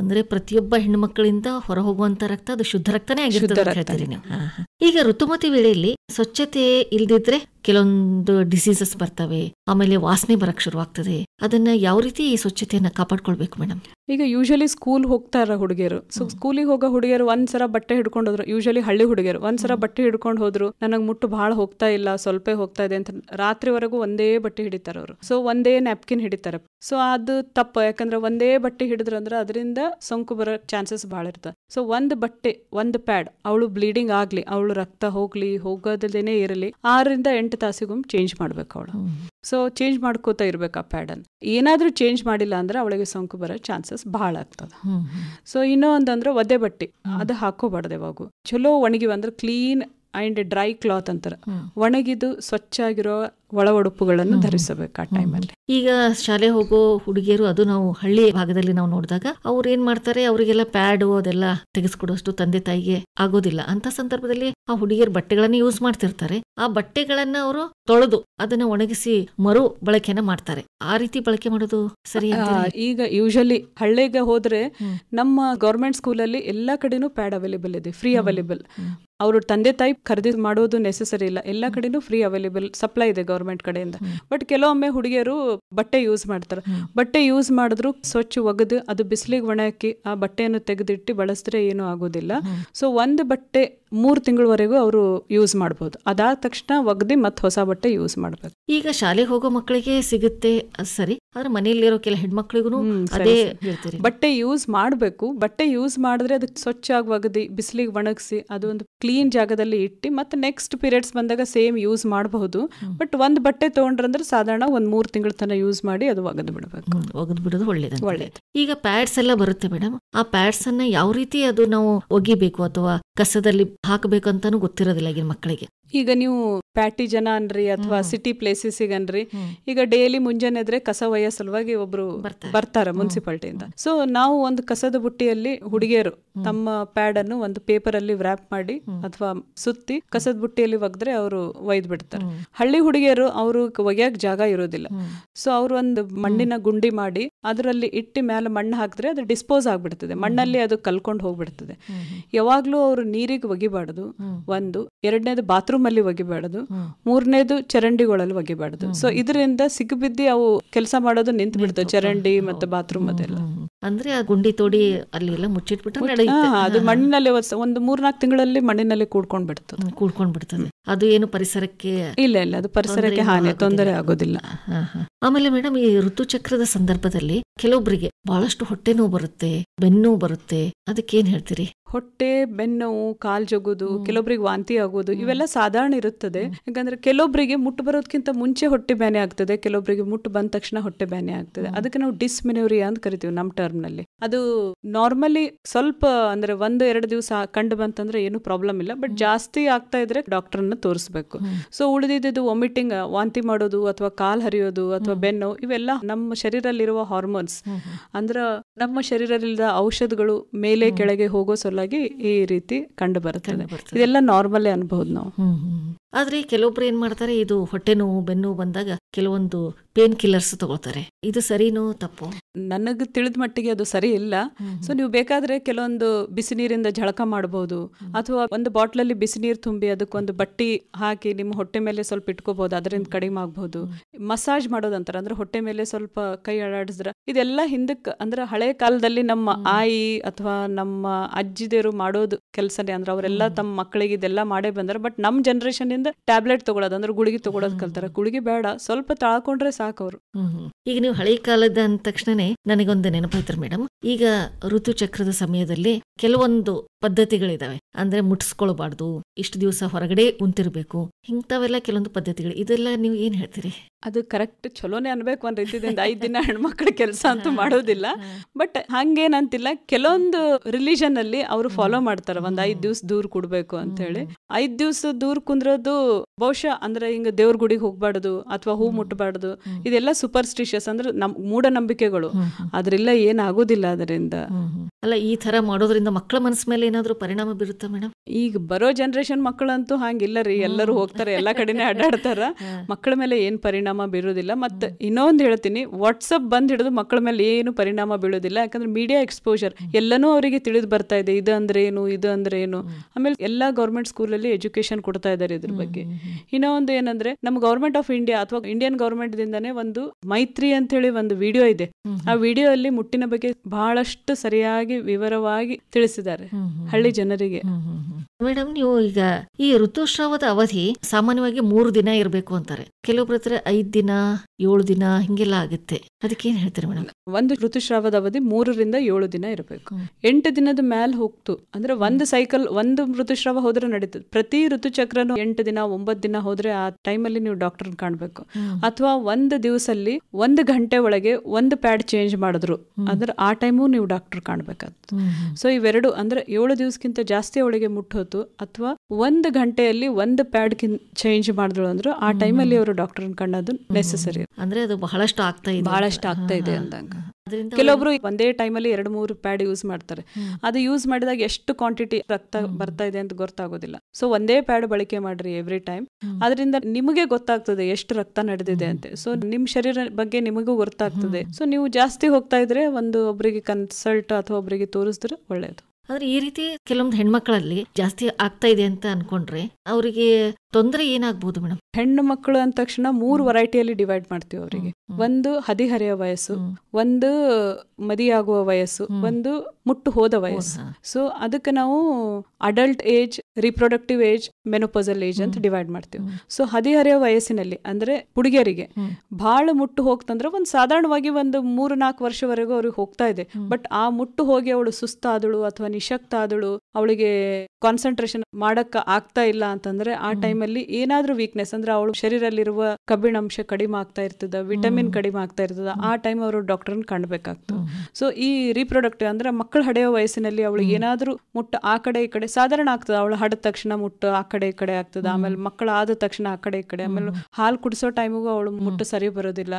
ಅಂದ್ರೆ ಪ್ರತಿಯೊಬ್ಬ ಹೆಣ್ಮಕ್ಳಿಂದ ಹೊರ ಹೋಗುವಂತ ರಕ್ತ ಅದು ಶುದ್ಧ ರಕ್ತನೇ ಆಗಿರ್ತದೆ ಈಗ ಋತುಮತಿ ವೇಳೆಯಲ್ಲಿ ಸ್ವಚ್ಛತೆ ಇಲ್ದಿದ್ರೆ ಕೆಲವೊಂದು ಡಿಸೀಸಸ್ ಬರ್ತವೆ ಆಮೇಲೆ ವಾಸನೆ ಬರಕ್ ಶುರುವಾಗ್ತದೆ ಅದನ್ನ ಯಾವ ರೀತಿ ಈ ಸ್ವಚ್ಛತೆಯನ್ನ ಕಾಪಾಡ್ಕೊಳ್ಬೇಕು ಮೇಡಮ್ ಈಗ ಯೂಶಲಿ ಸ್ಕೂಲ್ ಹೋಗ್ತಾ ಇರೋ ಹುಡುಗಿಯರು ಸೊ ಸ್ಕೂಲಿಗೆ ಹೋಗೋ ಹುಡುಗಿಯರು ಒಂದ್ಸಲ ಬಟ್ಟೆ ಹಿಡ್ಕೊಂಡು ಹೋದ್ರು ಯೂಶಲಿ ಹಳ್ಳಿ ಹುಡುಗಿಯರು ಒಂದ್ಸಲ ಬಟ್ಟೆ ಹಿಡ್ಕೊಂಡು ಹೋದ್ರು ನನಗೆ ಮುಟ್ಟು ಬಹಳ ಹೋಗ್ತಾ ಇಲ್ಲ ಸ್ವಲ್ಪ ಸ್ವಲ್ಪ ಹೋಗ್ತಾ ಇದೆ ಅಂತ ರಾತ್ರಿವರೆಗೂ ಒಂದೇ ಬಟ್ಟೆ ಹಿಡಿತಾರೆ ಅವರು ಸೊ ಒಂದೇ ನ್ಯಾಪ್ಕಿನ್ ಹಿಡಿತಾರೆ ಸೊ ಅದು ತಪ್ಪು ಯಾಕಂದ್ರೆ ಒಂದೇ ಬಟ್ಟೆ ಅಂದ್ರೆ ಅದರಿಂದ ಸೋಂಕು ಬರೋ ಚಾನ್ಸಸ್ ಬಹಳ ಇರ್ತದೆ ಸೊ ಒಂದು ಬಟ್ಟೆ ಒಂದು ಪ್ಯಾಡ್ ಅವಳು ಬ್ಲೀಡಿಂಗ್ ಆಗ್ಲಿ ಅವಳು ರಕ್ತ ಹೋಗ್ಲಿ ಹೋಗೋದೇನೆ ಇರಲಿ ಆರರಿಂದ ಎಂಟು ತಾಸಿಗೊಮ್ಮೆ ಚೇಂಜ್ ಮಾಡ್ಬೇಕು ಅವಳು ಸೊ ಚೇಂಜ್ ಮಾಡ್ಕೋತಾ ಇರ್ಬೇಕು ಆ ಪ್ಯಾಡನ್ ಏನಾದ್ರೂ ಚೇಂಜ್ ಮಾಡಿಲ್ಲ ಅಂದ್ರೆ ಅವಳಿಗೆ ಸೋಂಕು ಬರೋ ಚಾನ್ಸಸ್ ಬಹಳ ಆಗ್ತದೆ ಸೊ ಇನ್ನೂ ಒಂದಂದ್ರೆ ಒದ್ದೆ ಬಟ್ಟೆ ಅದು ಹಾಕೋಬಾರ್ದು ಯಾವಾಗ ಚಲೋ ಒಣಗಿವಂದ್ರೆ ಕ್ಲೀನ್ ಆ್ಯಂಡ್ ಡ್ರೈ ಕ್ಲಾತ್ ಅಂತಾರೆ ಒಣಗಿದು ಸ್ವಚ್ಛ ಆಗಿರೋ ಒಳ ಉಡುಪುಗಳನ್ನು ಧರಿಸಬೇಕು ಆ ಟೈಮಲ್ಲಿ ಈಗ ಶಾಲೆ ಹೋಗೋ ಹುಡುಗಿಯರು ಅದು ನಾವು ಹಳ್ಳಿ ಭಾಗದಲ್ಲಿ ನಾವು ನೋಡಿದಾಗ ಅವ್ರು ಏನ್ ಮಾಡ್ತಾರೆ ಅವರಿಗೆಲ್ಲ ಪ್ಯಾಡ್ ಅದೆಲ್ಲ ತೆಗೆಸ್ಕೊಡೋಷ್ಟು ತಂದೆ ತಾಯಿಗೆ ಆಗೋದಿಲ್ಲ ಅಂತ ಸಂದರ್ಭದಲ್ಲಿ ಆ ಹುಡುಗಿಯರ್ ಬಟ್ಟೆಗಳನ್ನ ಯೂಸ್ ಮಾಡ್ತಿರ್ತಾರೆ ಆ ಬಟ್ಟೆಗಳನ್ನ ಅವರು ತೊಳೆದು ಅದನ್ನ ಒಣಗಿಸಿ ಮರು ಬಳಕೆಯನ್ನ ಮಾಡ್ತಾರೆ ಆ ರೀತಿ ಬಳಕೆ ಮಾಡೋದು ಸರಿ ಈಗ ಯೂಶಲಿ ಹಳ್ಳಿಗೆ ಹೋದ್ರೆ ನಮ್ಮ ಗೌರ್ಮೆಂಟ್ ಸ್ಕೂಲಲ್ಲಿ ಎಲ್ಲಾ ಕಡೆನೂ ಪ್ಯಾಡ್ ಅವೈಲೇಬಲ್ ಇದೆ ಫ್ರೀ ಅವೈಲೇಬಲ್ ಅವರು ತಂದೆ ತಾಯಿ ಖರೀದಿ ಮಾಡೋದು ನೆಸೆಸರಿ ಇಲ್ಲ ಎಲ್ಲ ಕಡೆನೂ ಫ್ರೀ ಅವೈಲೇಬಲ್ ಸಪ್ಲೈ ಇದೆ ಗೌರ್ಮೆಂಟ್ ಕಡೆಯಿಂದ ಬಟ್ ಕೆಲವೊಮ್ಮೆ ಹುಡುಗಿಯರು ಬಟ್ಟೆ ಯೂಸ್ ಮಾಡ್ತಾರೆ ಬಟ್ಟೆ ಯೂಸ್ ಮಾಡಿದ್ರು ಸ್ವಚ್ಛ ಒಗೆದು ಅದು ಬಿಸಿಲಿಗೆ ಒಣ ಹಾಕಿ ಆ ಬಟ್ಟೆಯನ್ನು ತೆಗೆದಿಟ್ಟು ಬಳಸಿದ್ರೆ ಏನೂ ಆಗೋದಿಲ್ಲ ಸೊ ಒಂದು ಬಟ್ಟೆ ಮೂರು ತಿಂಗಳವರೆಗೂ ಅವರು ಯೂಸ್ ಮಾಡಬಹುದು ಅದಾದ ತಕ್ಷಣ ಒಗ್ದಿ ಮತ್ತೆ ಹೊಸ ಬಟ್ಟೆ ಯೂಸ್ ಮಾಡಬೇಕು ಈಗ ಶಾಲೆಗೆ ಹೋಗೋ ಮಕ್ಕಳಿಗೆ ಸಿಗುತ್ತೆ ಸರಿ ಆದ್ರೆ ಮನೆಯಲ್ಲಿರೋ ಕೆಲ ಹೆಣ್ಮಕ್ಳಿಗೂ ಅದೇ ಬಟ್ಟೆ ಯೂಸ್ ಮಾಡಬೇಕು ಬಟ್ಟೆ ಯೂಸ್ ಮಾಡಿದ್ರೆ ಅದಕ್ಕೆ ಸ್ವಚ್ಛವಾಗಿ ಒಗದಿ ಬಿಸಿಲಿಗೆ ಒಣಗಿಸಿ ಅದೊಂದು ಕ್ಲೀನ್ ಜಾಗದಲ್ಲಿ ಇಟ್ಟು ಮತ್ತೆ ನೆಕ್ಸ್ಟ್ ಪೀರಿಯಡ್ಸ್ ಬಂದಾಗ ಸೇಮ್ ಯೂಸ್ ಮಾಡಬಹುದು ಬಟ್ ಒಂದು ಬಟ್ಟೆ ತಗೊಂಡ್ರಂದ್ರೆ ಸಾಧಾರಣ ಒಂದ್ ಮೂರು ತಿಂಗಳ ತನಕ ಯೂಸ್ ಮಾಡಿ ಅದು ಒಗದ್ ಬಿಡಬೇಕು ಒಗದ್ ಬಿಡೋದು ಒಳ್ಳೇದು ಒಳ್ಳೇದು ಈಗ ಪ್ಯಾಡ್ಸ್ ಎಲ್ಲ ಬರುತ್ತೆ ಮೇಡಮ್ ಆ ಪ್ಯಾಡ್ಸ್ ಅನ್ನ ಯಾವ ರೀತಿ ಅದು ನಾವು ಒಗಿಬೇಕು ಅಥವಾ ಕಸದಲ್ಲಿ ಹಾಕಬೇಕಂತನೂ ಗೊತ್ತಿರೋದಿಲ್ಲ ಈಗಿನ ಮಕ್ಕಳಿಗೆ ಈಗ ನೀವು ಪ್ಯಾಟಿ ಜನ ಅನ್ರಿ ಅಥವಾ ಸಿಟಿ ಪ್ಲೇಸಸ್ ಅನ್ರಿ ಈಗ ಡೈಲಿ ಮುಂಜಾನೆ ಇದ್ರೆ ಕಸ ವಯ ಸಲುವಾಗಿ ಒಬ್ರು ಬರ್ತಾರೆ ಮುನ್ಸಿಪಾಲ್ಟಿಯಿಂದ ಸೊ ನಾವು ಒಂದು ಕಸದ ಬುಟ್ಟಿಯಲ್ಲಿ ಹುಡುಗಿಯರು ತಮ್ಮ ಪ್ಯಾಡ್ ಅನ್ನು ಒಂದು ಪೇಪರ್ ಅಲ್ಲಿ ವ್ರಾಪ್ ಮಾಡಿ ಅಥವಾ ಸುತ್ತಿ ಕಸದ ಬುಟ್ಟಿಯಲ್ಲಿ ಒಗ್ದ್ರೆ ಅವರು ಒಯ್ದು ಬಿಡ್ತಾರೆ ಹಳ್ಳಿ ಹುಡುಗಿಯರು ಅವರು ಒಗ್ಯಾಕ್ ಜಾಗ ಇರೋದಿಲ್ಲ ಸೊ ಅವರು ಒಂದು ಮಣ್ಣಿನ ಗುಂಡಿ ಮಾಡಿ ಅದರಲ್ಲಿ ಇಟ್ಟಿ ಮೇಲೆ ಮಣ್ಣು ಹಾಕಿದ್ರೆ ಅದು ಡಿಸ್ಪೋಸ್ ಆಗ್ಬಿಡ್ತದೆ ಮಣ್ಣಲ್ಲಿ ಅದು ಕಲ್ಕೊಂಡು ಹೋಗ್ಬಿಡ್ತದೆ ಯಾವಾಗ್ಲೂ ಅವರು ನೀರಿಗೆ ಒಗಿಬಾರ್ದು ಒಂದು ಎರಡನೇದು ಬಾತ್ರೂಮ್ ಬಾತ್ರೂಮಲ್ಲಿ ಒಗಿಬಾರ್ದು ಮೂರನೇದು ಚರಂಡಿಗಳಲ್ಲಿ ಒಗಿಬಾರ್ದು ಸೊ ಇದರಿಂದ ಸಿಗ್ಬಿದ್ದಿ ಅವು ಕೆಲಸ ಮಾಡೋದು ನಿಂತು ಬಿಡ್ತವೆ ಚರಂಡಿ ಮತ್ತೆ ಬಾತ್ರೂಮ್ ಅದೆಲ್ಲ ಅಂದ್ರೆ ಗುಂಡಿ ತೋಡಿ ಅಲ್ಲಿ ಎಲ್ಲ ಮುಚ್ಚಿಟ್ಬಿಟ್ಟು ಅದು ಮಣ್ಣಿನಲ್ಲಿ ಒಂದು ಮೂರ್ನಾಲ್ಕು ತಿಂಗಳಲ್ಲಿ ಮಣ್ಣಿನಲ್ಲಿ ಕೂಡ್ಕೊಂಡ್ ಬಿಡ್ತದೆ ಕೂಡ್ಕೊಂಡ್ ಬಿಡ್ತದೆ ಅದು ಏನು ಪರಿಸರಕ್ಕೆ ಇಲ್ಲ ಇಲ್ಲ ಅದು ಪರಿಸರಕ್ಕೆ ಹಾನಿ ತೊಂದರೆ ಆಗೋದಿಲ್ಲ ಆಮೇಲೆ ಮೇಡಮ್ ಈ ಋತುಚಕ್ರದ ಸಂದರ್ಭದಲ್ಲಿ ಕೆಲವೊಬ್ಬರಿಗೆ ಬಹಳಷ್ಟು ಹೊಟ್ಟೆ ಬರುತ್ತೆ ಬೆನ್ನು ಬರುತ್ತೆ ಅದಕ್ಕೆ ಏನ್ ಹೇಳ್ತೀರಿ ಹೊಟ್ಟೆ ಬೆನ್ನು ಕಾಲ್ ಜಗುದು ಕೆಲವೊಬ್ರಿಗೆ ವಾಂತಿ ಆಗೋದು ಇವೆಲ್ಲ ಸಾಧಾರಣ ಇರುತ್ತದೆ ಯಾಕಂದ್ರೆ ಕೆಲವೊಬ್ಬರಿಗೆ ಮುಟ್ಟು ಬರೋದಕ್ಕಿಂತ ಮುಂಚೆ ಹೊಟ್ಟೆ ಬ್ಯಾನೆ ಆಗ್ತದೆ ಕೆಲವೊಬ್ಬರಿಗೆ ಮುಟ್ಟು ಬಂದ ತಕ್ಷಣ ಹೊಟ್ಟೆ ಬ್ಯಾನೆ ಆಗ್ತದೆ ಅದಕ್ಕೆ ನಾವು ಡಿಸ್ಮೆನೋರಿಯಾ ಅಂತ ಕರಿತೀವಿ ನಮ್ಮ ಟರ್ಮ್ ನಲ್ಲಿ ಅದು ನಾರ್ಮಲಿ ಸ್ವಲ್ಪ ಅಂದ್ರೆ ಒಂದು ಎರಡು ದಿವಸ ಕಂಡು ಬಂತಂದ್ರೆ ಏನು ಪ್ರಾಬ್ಲಮ್ ಇಲ್ಲ ಬಟ್ ಜಾಸ್ತಿ ಆಗ್ತಾ ಇದ್ರೆ ಡಾಕ್ಟರ್ನ ತೋರಿಸಬೇಕು ಸೊ ಉಳಿದಿದ್ದು ವಾಮಿಟಿಂಗ್ ವಾಂತಿ ಮಾಡೋದು ಅಥವಾ ಕಾಲ್ ಹರಿಯೋದು ಅಥವಾ ಬೆನ್ನು ಇವೆಲ್ಲ ನಮ್ಮ ಶರೀರಲ್ಲಿರುವ ಹಾರ್ಮೋನ್ಸ್ ಅಂದ್ರ ನಮ್ಮ ಶರೀರಲ್ಲಿದ್ದ ಔಷಧಗಳು ಮೇಲೆ ಕೆಳಗೆ ಹೋಗೋ ಸ್ವಲ್ಪ ಈ ರೀತಿ ಕಂಡು ಬರ್ತದೆ ಇದೆಲ್ಲ ನಾರ್ಮಲ್ ಅನ್ಬಹುದು ನಾವು ಆದ್ರೆ ಕೆಲವೊಬ್ರು ಏನು ಮಾಡ್ತಾರೆ ಇದು ಹೊಟ್ಟೆ ನೋವು ಬೆನ್ನು ಬಂದಾಗ ಕೆಲವೊಂದು ಪೇನ್ ಕಿಲ್ಲರ್ಸ್ ತಗೋತಾರೆ ಇದು ಸರಿನೋ ತಪ್ಪು ನನಗೆ ತಿಳಿದ ಮಟ್ಟಿಗೆ ಅದು ಸರಿ ಇಲ್ಲ ಸೊ ನೀವು ಬೇಕಾದ್ರೆ ಕೆಲವೊಂದು ಬಿಸಿ ನೀರಿಂದ ಝಳಕ ಮಾಡಬಹುದು ಅಥವಾ ಒಂದು ಬಾಟ್ಲಲ್ಲಿ ಬಿಸಿ ನೀರು ತುಂಬಿ ಅದಕ್ಕೊಂದು ಬಟ್ಟಿ ಹಾಕಿ ನಿಮ್ಮ ಹೊಟ್ಟೆ ಮೇಲೆ ಸ್ವಲ್ಪ ಇಟ್ಕೋಬಹುದು ಅದರಿಂದ ಕಡಿಮೆ ಆಗಬಹುದು ಮಸಾಜ್ ಮಾಡೋದಂತಾರೆ ಅಂದ್ರೆ ಹೊಟ್ಟೆ ಮೇಲೆ ಸ್ವಲ್ಪ ಕೈ ಅಡಾಡಿಸಿದ್ರೆ ಇದೆಲ್ಲ ಹಿಂದಕ್ಕೆ ಅಂದ್ರೆ ಹಳೆ ಕಾಲದಲ್ಲಿ ನಮ್ಮ ಆಯಿ ಅಥವಾ ನಮ್ಮ ಅಜ್ಜಿದೇರು ಮಾಡೋದು ಕೆಲಸನೇ ಅಂದ್ರೆ ಅವರೆಲ್ಲ ತಮ್ಮ ಮಕ್ಕಳಿಗೆ ಇದೆಲ್ಲ ಮಾಡೇ ಬಂದ್ರೆ ಬಟ್ ನಮ್ಮ ಜನರೇಷನ್ ಟ್ಯಾಬ್ಲೆಟ್ ತಗೊಳೋದು ಅಂದ್ರೆ ಗುಳಿಗೆ ತಗೊಳೋದ್ ಕಲ್ತಾರ ಗುಳಿಗೆ ಬೇಡ ಸ್ವಲ್ಪ ತಾಳ್ಕೊಂಡ್ರೆ ಸಾಕು ಅವರು ಈಗ ನೀವು ಹಳೆ ಕಾಲದ ಅಂದ ತಕ್ಷಣನೇ ನನಗೊಂದು ನೆನಪಾಯ್ತಾರೆ ಮೇಡಮ್ ಈಗ ಚಕ್ರದ ಸಮಯದಲ್ಲಿ ಕೆಲವೊಂದು ಪದ್ಧತಿಗಳಿದಾವೆ ಅಂದ್ರೆ ಮುಟ್ಸ್ಕೊಳ್ಬಾರ್ದು ಇಷ್ಟು ದಿವಸ ಹೊರಗಡೆ ಕುಂತಿರ್ಬೇಕು ಇಂಥವೆಲ್ಲ ಕೆಲವೊಂದು ಪದ್ಧತಿಗಳು ಇದೆಲ್ಲ ನೀವು ಏನ್ ಹೇಳ್ತೀರಿ ಅದು ಕರೆಕ್ಟ್ ಚಲೋನೇ ಅನ್ಬೇಕು ಒಂದ್ ರೀತಿಯಿಂದ ಐದ್ ದಿನ ಹೆಣ್ಮಕ್ಳ ಕೆಲಸ ಅಂತೂ ಮಾಡೋದಿಲ್ಲ ಬಟ್ ಹಂಗೇನಂತಿಲ್ಲ ಕೆಲವೊಂದು ರಿಲಿಜನ್ ಅಲ್ಲಿ ಅವರು ಫಾಲೋ ಮಾಡ್ತಾರೆ ಒಂದ್ ಐದ್ ದಿವ್ಸ ದೂರ ಕೊಡ್ಬೇಕು ಅಂತ ಹೇಳಿ ಐದ್ ದಿವಸ ದೂರ್ ಕುಂದ್ರದು ಬಹುಶಃ ಅಂದ್ರೆ ಹಿಂಗ ದೇವ್ರ ಗುಡಿಗೆ ಹೋಗ್ಬಾರ್ದು ಅಥವಾ ಹೂ ಮುಟ್ಟಬಾರ್ದು ಇದೆಲ್ಲ ಸೂಪರ್ಸ್ಟಿಷಿಯಸ್ ಅಂದ್ರೆ ನಮ್ ಮೂಢನಂಬಿಕೆಗಳು ಅದ್ರಲ್ಲ ಏನಾಗೋದಿಲ್ಲ ಅದರಿಂದ ಅಲ್ಲ ಈ ತರ ಮಾಡೋದ್ರಿಂದ ಮಕ್ಕಳ ಮನಸ್ಸು ಮೇಲೆ ಏನಾದರೂ ಪರಿಣಾಮ ಬೀರುತ್ತಾ ಮೇಡಮ್ ಈಗ ಬರೋ ಜನ್ರೇಷನ್ ಮಕ್ಕಳಂತೂ ಹಾಂಗಿಲ್ಲ ರೀ ಎಲ್ಲರೂ ಹೋಗ್ತಾರೆ ಎಲ್ಲ ಕಡೆನೇ ಅಡ್ಡಾಡ್ತಾರ ಮಕ್ಕಳ ಮೇಲೆ ಏನು ಪರಿಣಾಮ ಬೀರೋದಿಲ್ಲ ಮತ್ತು ಇನ್ನೊಂದು ಹೇಳ್ತೀನಿ ವಾಟ್ಸಪ್ ಬಂದು ಹಿಡಿದು ಮಕ್ಕಳ ಮೇಲೆ ಏನು ಪರಿಣಾಮ ಬೀಳೋದಿಲ್ಲ ಯಾಕಂದ್ರೆ ಮೀಡಿಯಾ ಎಕ್ಸ್ಪೋಜರ್ ಎಲ್ಲನೂ ಅವರಿಗೆ ತಿಳಿದು ಬರ್ತಾ ಇದೆ ಇದು ಅಂದ್ರೆ ಏನು ಇದು ಅಂದ್ರೆ ಏನು ಆಮೇಲೆ ಎಲ್ಲ ಗೌರ್ಮೆಂಟ್ ಸ್ಕೂಲಲ್ಲಿ ಎಜುಕೇಶನ್ ಕೊಡ್ತಾ ಇದ್ದಾರೆ ಇದ್ರ ಬಗ್ಗೆ ಇನ್ನೊಂದು ಏನಂದ್ರೆ ನಮ್ಮ ಗೌರ್ಮೆಂಟ್ ಆಫ್ ಇಂಡಿಯಾ ಅಥವಾ ಇಂಡಿಯನ್ ಗೌರ್ಮೆಂಟ್ ದಿಂದಾನೇ ಒಂದು ಮೈತ್ರಿ ಅಂತ ಹೇಳಿ ಒಂದು ವಿಡಿಯೋ ಇದೆ ಆ ವಿಡಿಯೋ ಅಲ್ಲಿ ಮುಟ್ಟಿನ ಬಗ್ಗೆ ಬಹಳಷ್ಟು ಸರಿಯಾಗಿ ವಿವರವಾಗಿ ತಿಳಿಸಿದ್ದಾರೆ ಹಳ್ಳಿ ಜನರಿಗೆ ಮೇಡಮ್ ನೀವು ಈಗ ಈ ಋತುಸ್ರಾವದ ಅವಧಿ ಸಾಮಾನ್ಯವಾಗಿ ಮೂರು ದಿನ ಇರಬೇಕು ಅಂತಾರೆ ಕೆಲವೊಬ್ರ ಹತ್ರ ಐದ್ ದಿನ ಏಳು ದಿನ ಹಿಂಗೆಲ್ಲ ಆಗುತ್ತೆ ಅದಕ್ಕೆ ಏನ್ ಹೇಳ್ತಾರೆ ಮೇಡಮ್ ಒಂದು ಋತುಸ್ರಾವದ ಅವಧಿ ಮೂರರಿಂದ ಏಳು ದಿನ ಇರಬೇಕು ಎಂಟು ದಿನದ ಮ್ಯಾಲ್ ಹೋಗ್ತು ಅಂದ್ರೆ ಒಂದು ಸೈಕಲ್ ಒಂದು ಋತುಸ್ರಾವ ಹೋದ್ರೆ ನಡೀತದೆ ಪ್ರತಿ ಋತುಚಕ್ರನು ಎಂಟು ದಿನ ಒಂಬತ್ತು ದಿನ ಹೋದ್ರೆ ಆ ಟೈಮಲ್ಲಿ ನೀವು ಡಾಕ್ಟರ್ ಕಾಣ್ಬೇಕು ಅಥವಾ ಒಂದು ದಿವಸಲ್ಲಿ ಒಂದು ಗಂಟೆ ಒಳಗೆ ಒಂದು ಪ್ಯಾಡ್ ಚೇಂಜ್ ಮಾಡಿದ್ರು ಅಂದ್ರೆ ಆ ಟೈಮು ನೀವು ಡಾಕ್ಟರ್ ಕಾಣ್ಬೇಕಾಗ್ತದೆ ಸೊ ಇವೆರಡು ಅಂದ್ರೆ ಏಳು ದಿವಸಕ್ಕಿಂತ ಜಾಸ್ತಿ ಅವಳಿಗೆ ಮುಟ್ಟೋತು ಅಥವಾ ಒಂದು ಗಂಟೆಯಲ್ಲಿ ಒಂದು ಪ್ಯಾಡ್ ಚೇಂಜ್ ಮಾಡಿದ್ರು ಅಂದ್ರೆ ಆ ಟೈಮಲ್ಲಿ ಅವರು ಡಾಕ್ಟರ್ ಕಂಡದು ನೆಸೆಸರಿ ಅಂದ್ರೆ ಅದು ಬಹಳಷ್ಟು ಆಗ್ತಾ ಇದೆ ಬಹಳಷ್ಟು ಆಗ್ತಾ ಇದೆ ಅಂದಂಗ ಕೆಲವೊಬ್ರು ಒಂದೇ ಟೈಮಲ್ಲಿ ಎರಡು ಮೂರು ಪ್ಯಾಡ್ ಯೂಸ್ ಮಾಡ್ತಾರೆ ಅದು ಯೂಸ್ ಮಾಡಿದಾಗ ಎಷ್ಟು ಕ್ವಾಂಟಿಟಿ ರಕ್ತ ಬರ್ತಾ ಇದೆ ಅಂತ ಗೊತ್ತಾಗೋದಿಲ್ಲ ಸೊ ಒಂದೇ ಪ್ಯಾಡ್ ಬಳಕೆ ಮಾಡ್ರಿ ಎವ್ರಿ ಟೈಮ್ ಅದರಿಂದ ನಿಮಗೆ ಗೊತ್ತಾಗ್ತದೆ ಎಷ್ಟು ರಕ್ತ ನಡೆದಿದೆ ಅಂತ ಸೊ ನಿಮ್ ಶರೀರ ಬಗ್ಗೆ ನಿಮಗೂ ಗೊತ್ತಾಗ್ತದೆ ಸೊ ನೀವು ಜಾಸ್ತಿ ಹೋಗ್ತಾ ಇದ್ರೆ ಒಂದು ಒಬ್ಬರಿಗೆ ಕನ್ಸಲ್ಟ್ ಅಥವಾ ಒಬ್ಬರಿಗೆ ತೋರಿಸಿದ್ರೆ ಒಳ್ಳೆಯದು ಆದ್ರೆ ಈ ರೀತಿ ಕೆಲವೊಂದು ಹೆಣ್ಮಕ್ಳಲ್ಲಿ ಜಾಸ್ತಿ ಆಗ್ತಾ ಇದೆ ಅಂತ ಅನ್ಕೊಂಡ್ರೆ ಅವರಿಗೆ ತೊಂದರೆ ಏನಾಗ್ಬೋದು ಮೇಡಮ್ ಹೆಣ್ಣು ಮಕ್ಕಳು ಅಂದ ತಕ್ಷಣ ಮೂರು ವೆರೈಟಿಯಲ್ಲಿ ಡಿವೈಡ್ ಮಾಡ್ತೀವಿ ಅವರಿಗೆ ಒಂದು ಹದಿಹರೆಯ ವಯಸ್ಸು ಒಂದು ಮದಿಯಾಗುವ ವಯಸ್ಸು ಒಂದು ಮುಟ್ಟು ಹೋದ ವಯಸ್ಸು ಸೊ ಅದಕ್ಕೆ ನಾವು adult age reproductive age menopausal age ಅಂತ ಡಿವೈಡ್ ಮಾಡ್ತೀವಿ ಸೊ ಹದಿಹರೆಯ ವಯಸ್ಸಿನಲ್ಲಿ ಅಂದ್ರೆ ಹುಡುಗಿಯರಿಗೆ ಬಹಳ ಮುಟ್ಟು ಹೋಗ್ತಂದ್ರೆ ಒಂದು ಸಾಧಾರಣವಾಗಿ ಒಂದು ಮೂರು ನಾಲ್ಕು ವರ್ಷವರೆಗೂ ಅವ್ರಿಗೆ ಹೋಗ್ತಾ ಇದೆ ಬಟ್ ಆ ಮುಟ್ಟು ಹೋಗಿ ಅವಳು ಸುಸ್ತಾದಳು ಅಥವಾ ನಿಶಕ್ತ ಆದಳು ಅವಳಿಗೆ ಕಾನ್ಸಂಟ್ರೇಷನ್ ಮಾಡಕ್ಕ ಆಗ್ತಾ ಇಲ್ಲ ಅಂತಂದ್ರೆ ಆ ಟೈಮಲ್ಲಿ ಏನಾದ್ರೂ ವೀಕ್ನೆಸ್ ಅಂದ್ರೆ ಅವಳು ಶರೀರಲ್ಲಿರುವ ಕಬ್ಬಿಣಾಂಶ ಕಡಿಮೆ ಆಗ್ತಾ ಇರ್ತದ ವಿಟಮಿನ್ ಕಡಿಮೆ ಆಗ್ತಾ ಇರ್ತದ ಆ ಟೈಮ್ ಅವರು ಡಾಕ್ಟರ್ ಕಾಣ್ಬೇಕಾಗ್ತದೆ ಸೊ ಈ ರಿಪ್ರೊಡಕ್ಟಿವ್ ಅಂದ್ರೆ ಮಕ್ಕಳ ಮಕ್ಕಳು ಹಡೆಯೋ ವಯಸ್ಸಿನಲ್ಲಿ ಅವಳು ಏನಾದರೂ ಮುಟ್ಟ ಆ ಕಡೆ ಈ ಕಡೆ ಸಾಧಾರಣ ಆಗ್ತದೆ ಅವಳು ಹಡದ ತಕ್ಷಣ ಮುಟ್ಟು ಆ ಕಡೆ ಈ ಕಡೆ ಆಗ್ತದೆ ಆಮೇಲೆ ಮಕ್ಕಳು ಆದ ತಕ್ಷಣ ಆ ಕಡೆ ಈ ಕಡೆ ಆಮೇಲೆ ಹಾಲು ಕುಡಿಸೋ ಟೈಮಿಗೂ ಅವಳು ಮುಟ್ಟು ಸರಿ ಬರೋದಿಲ್ಲ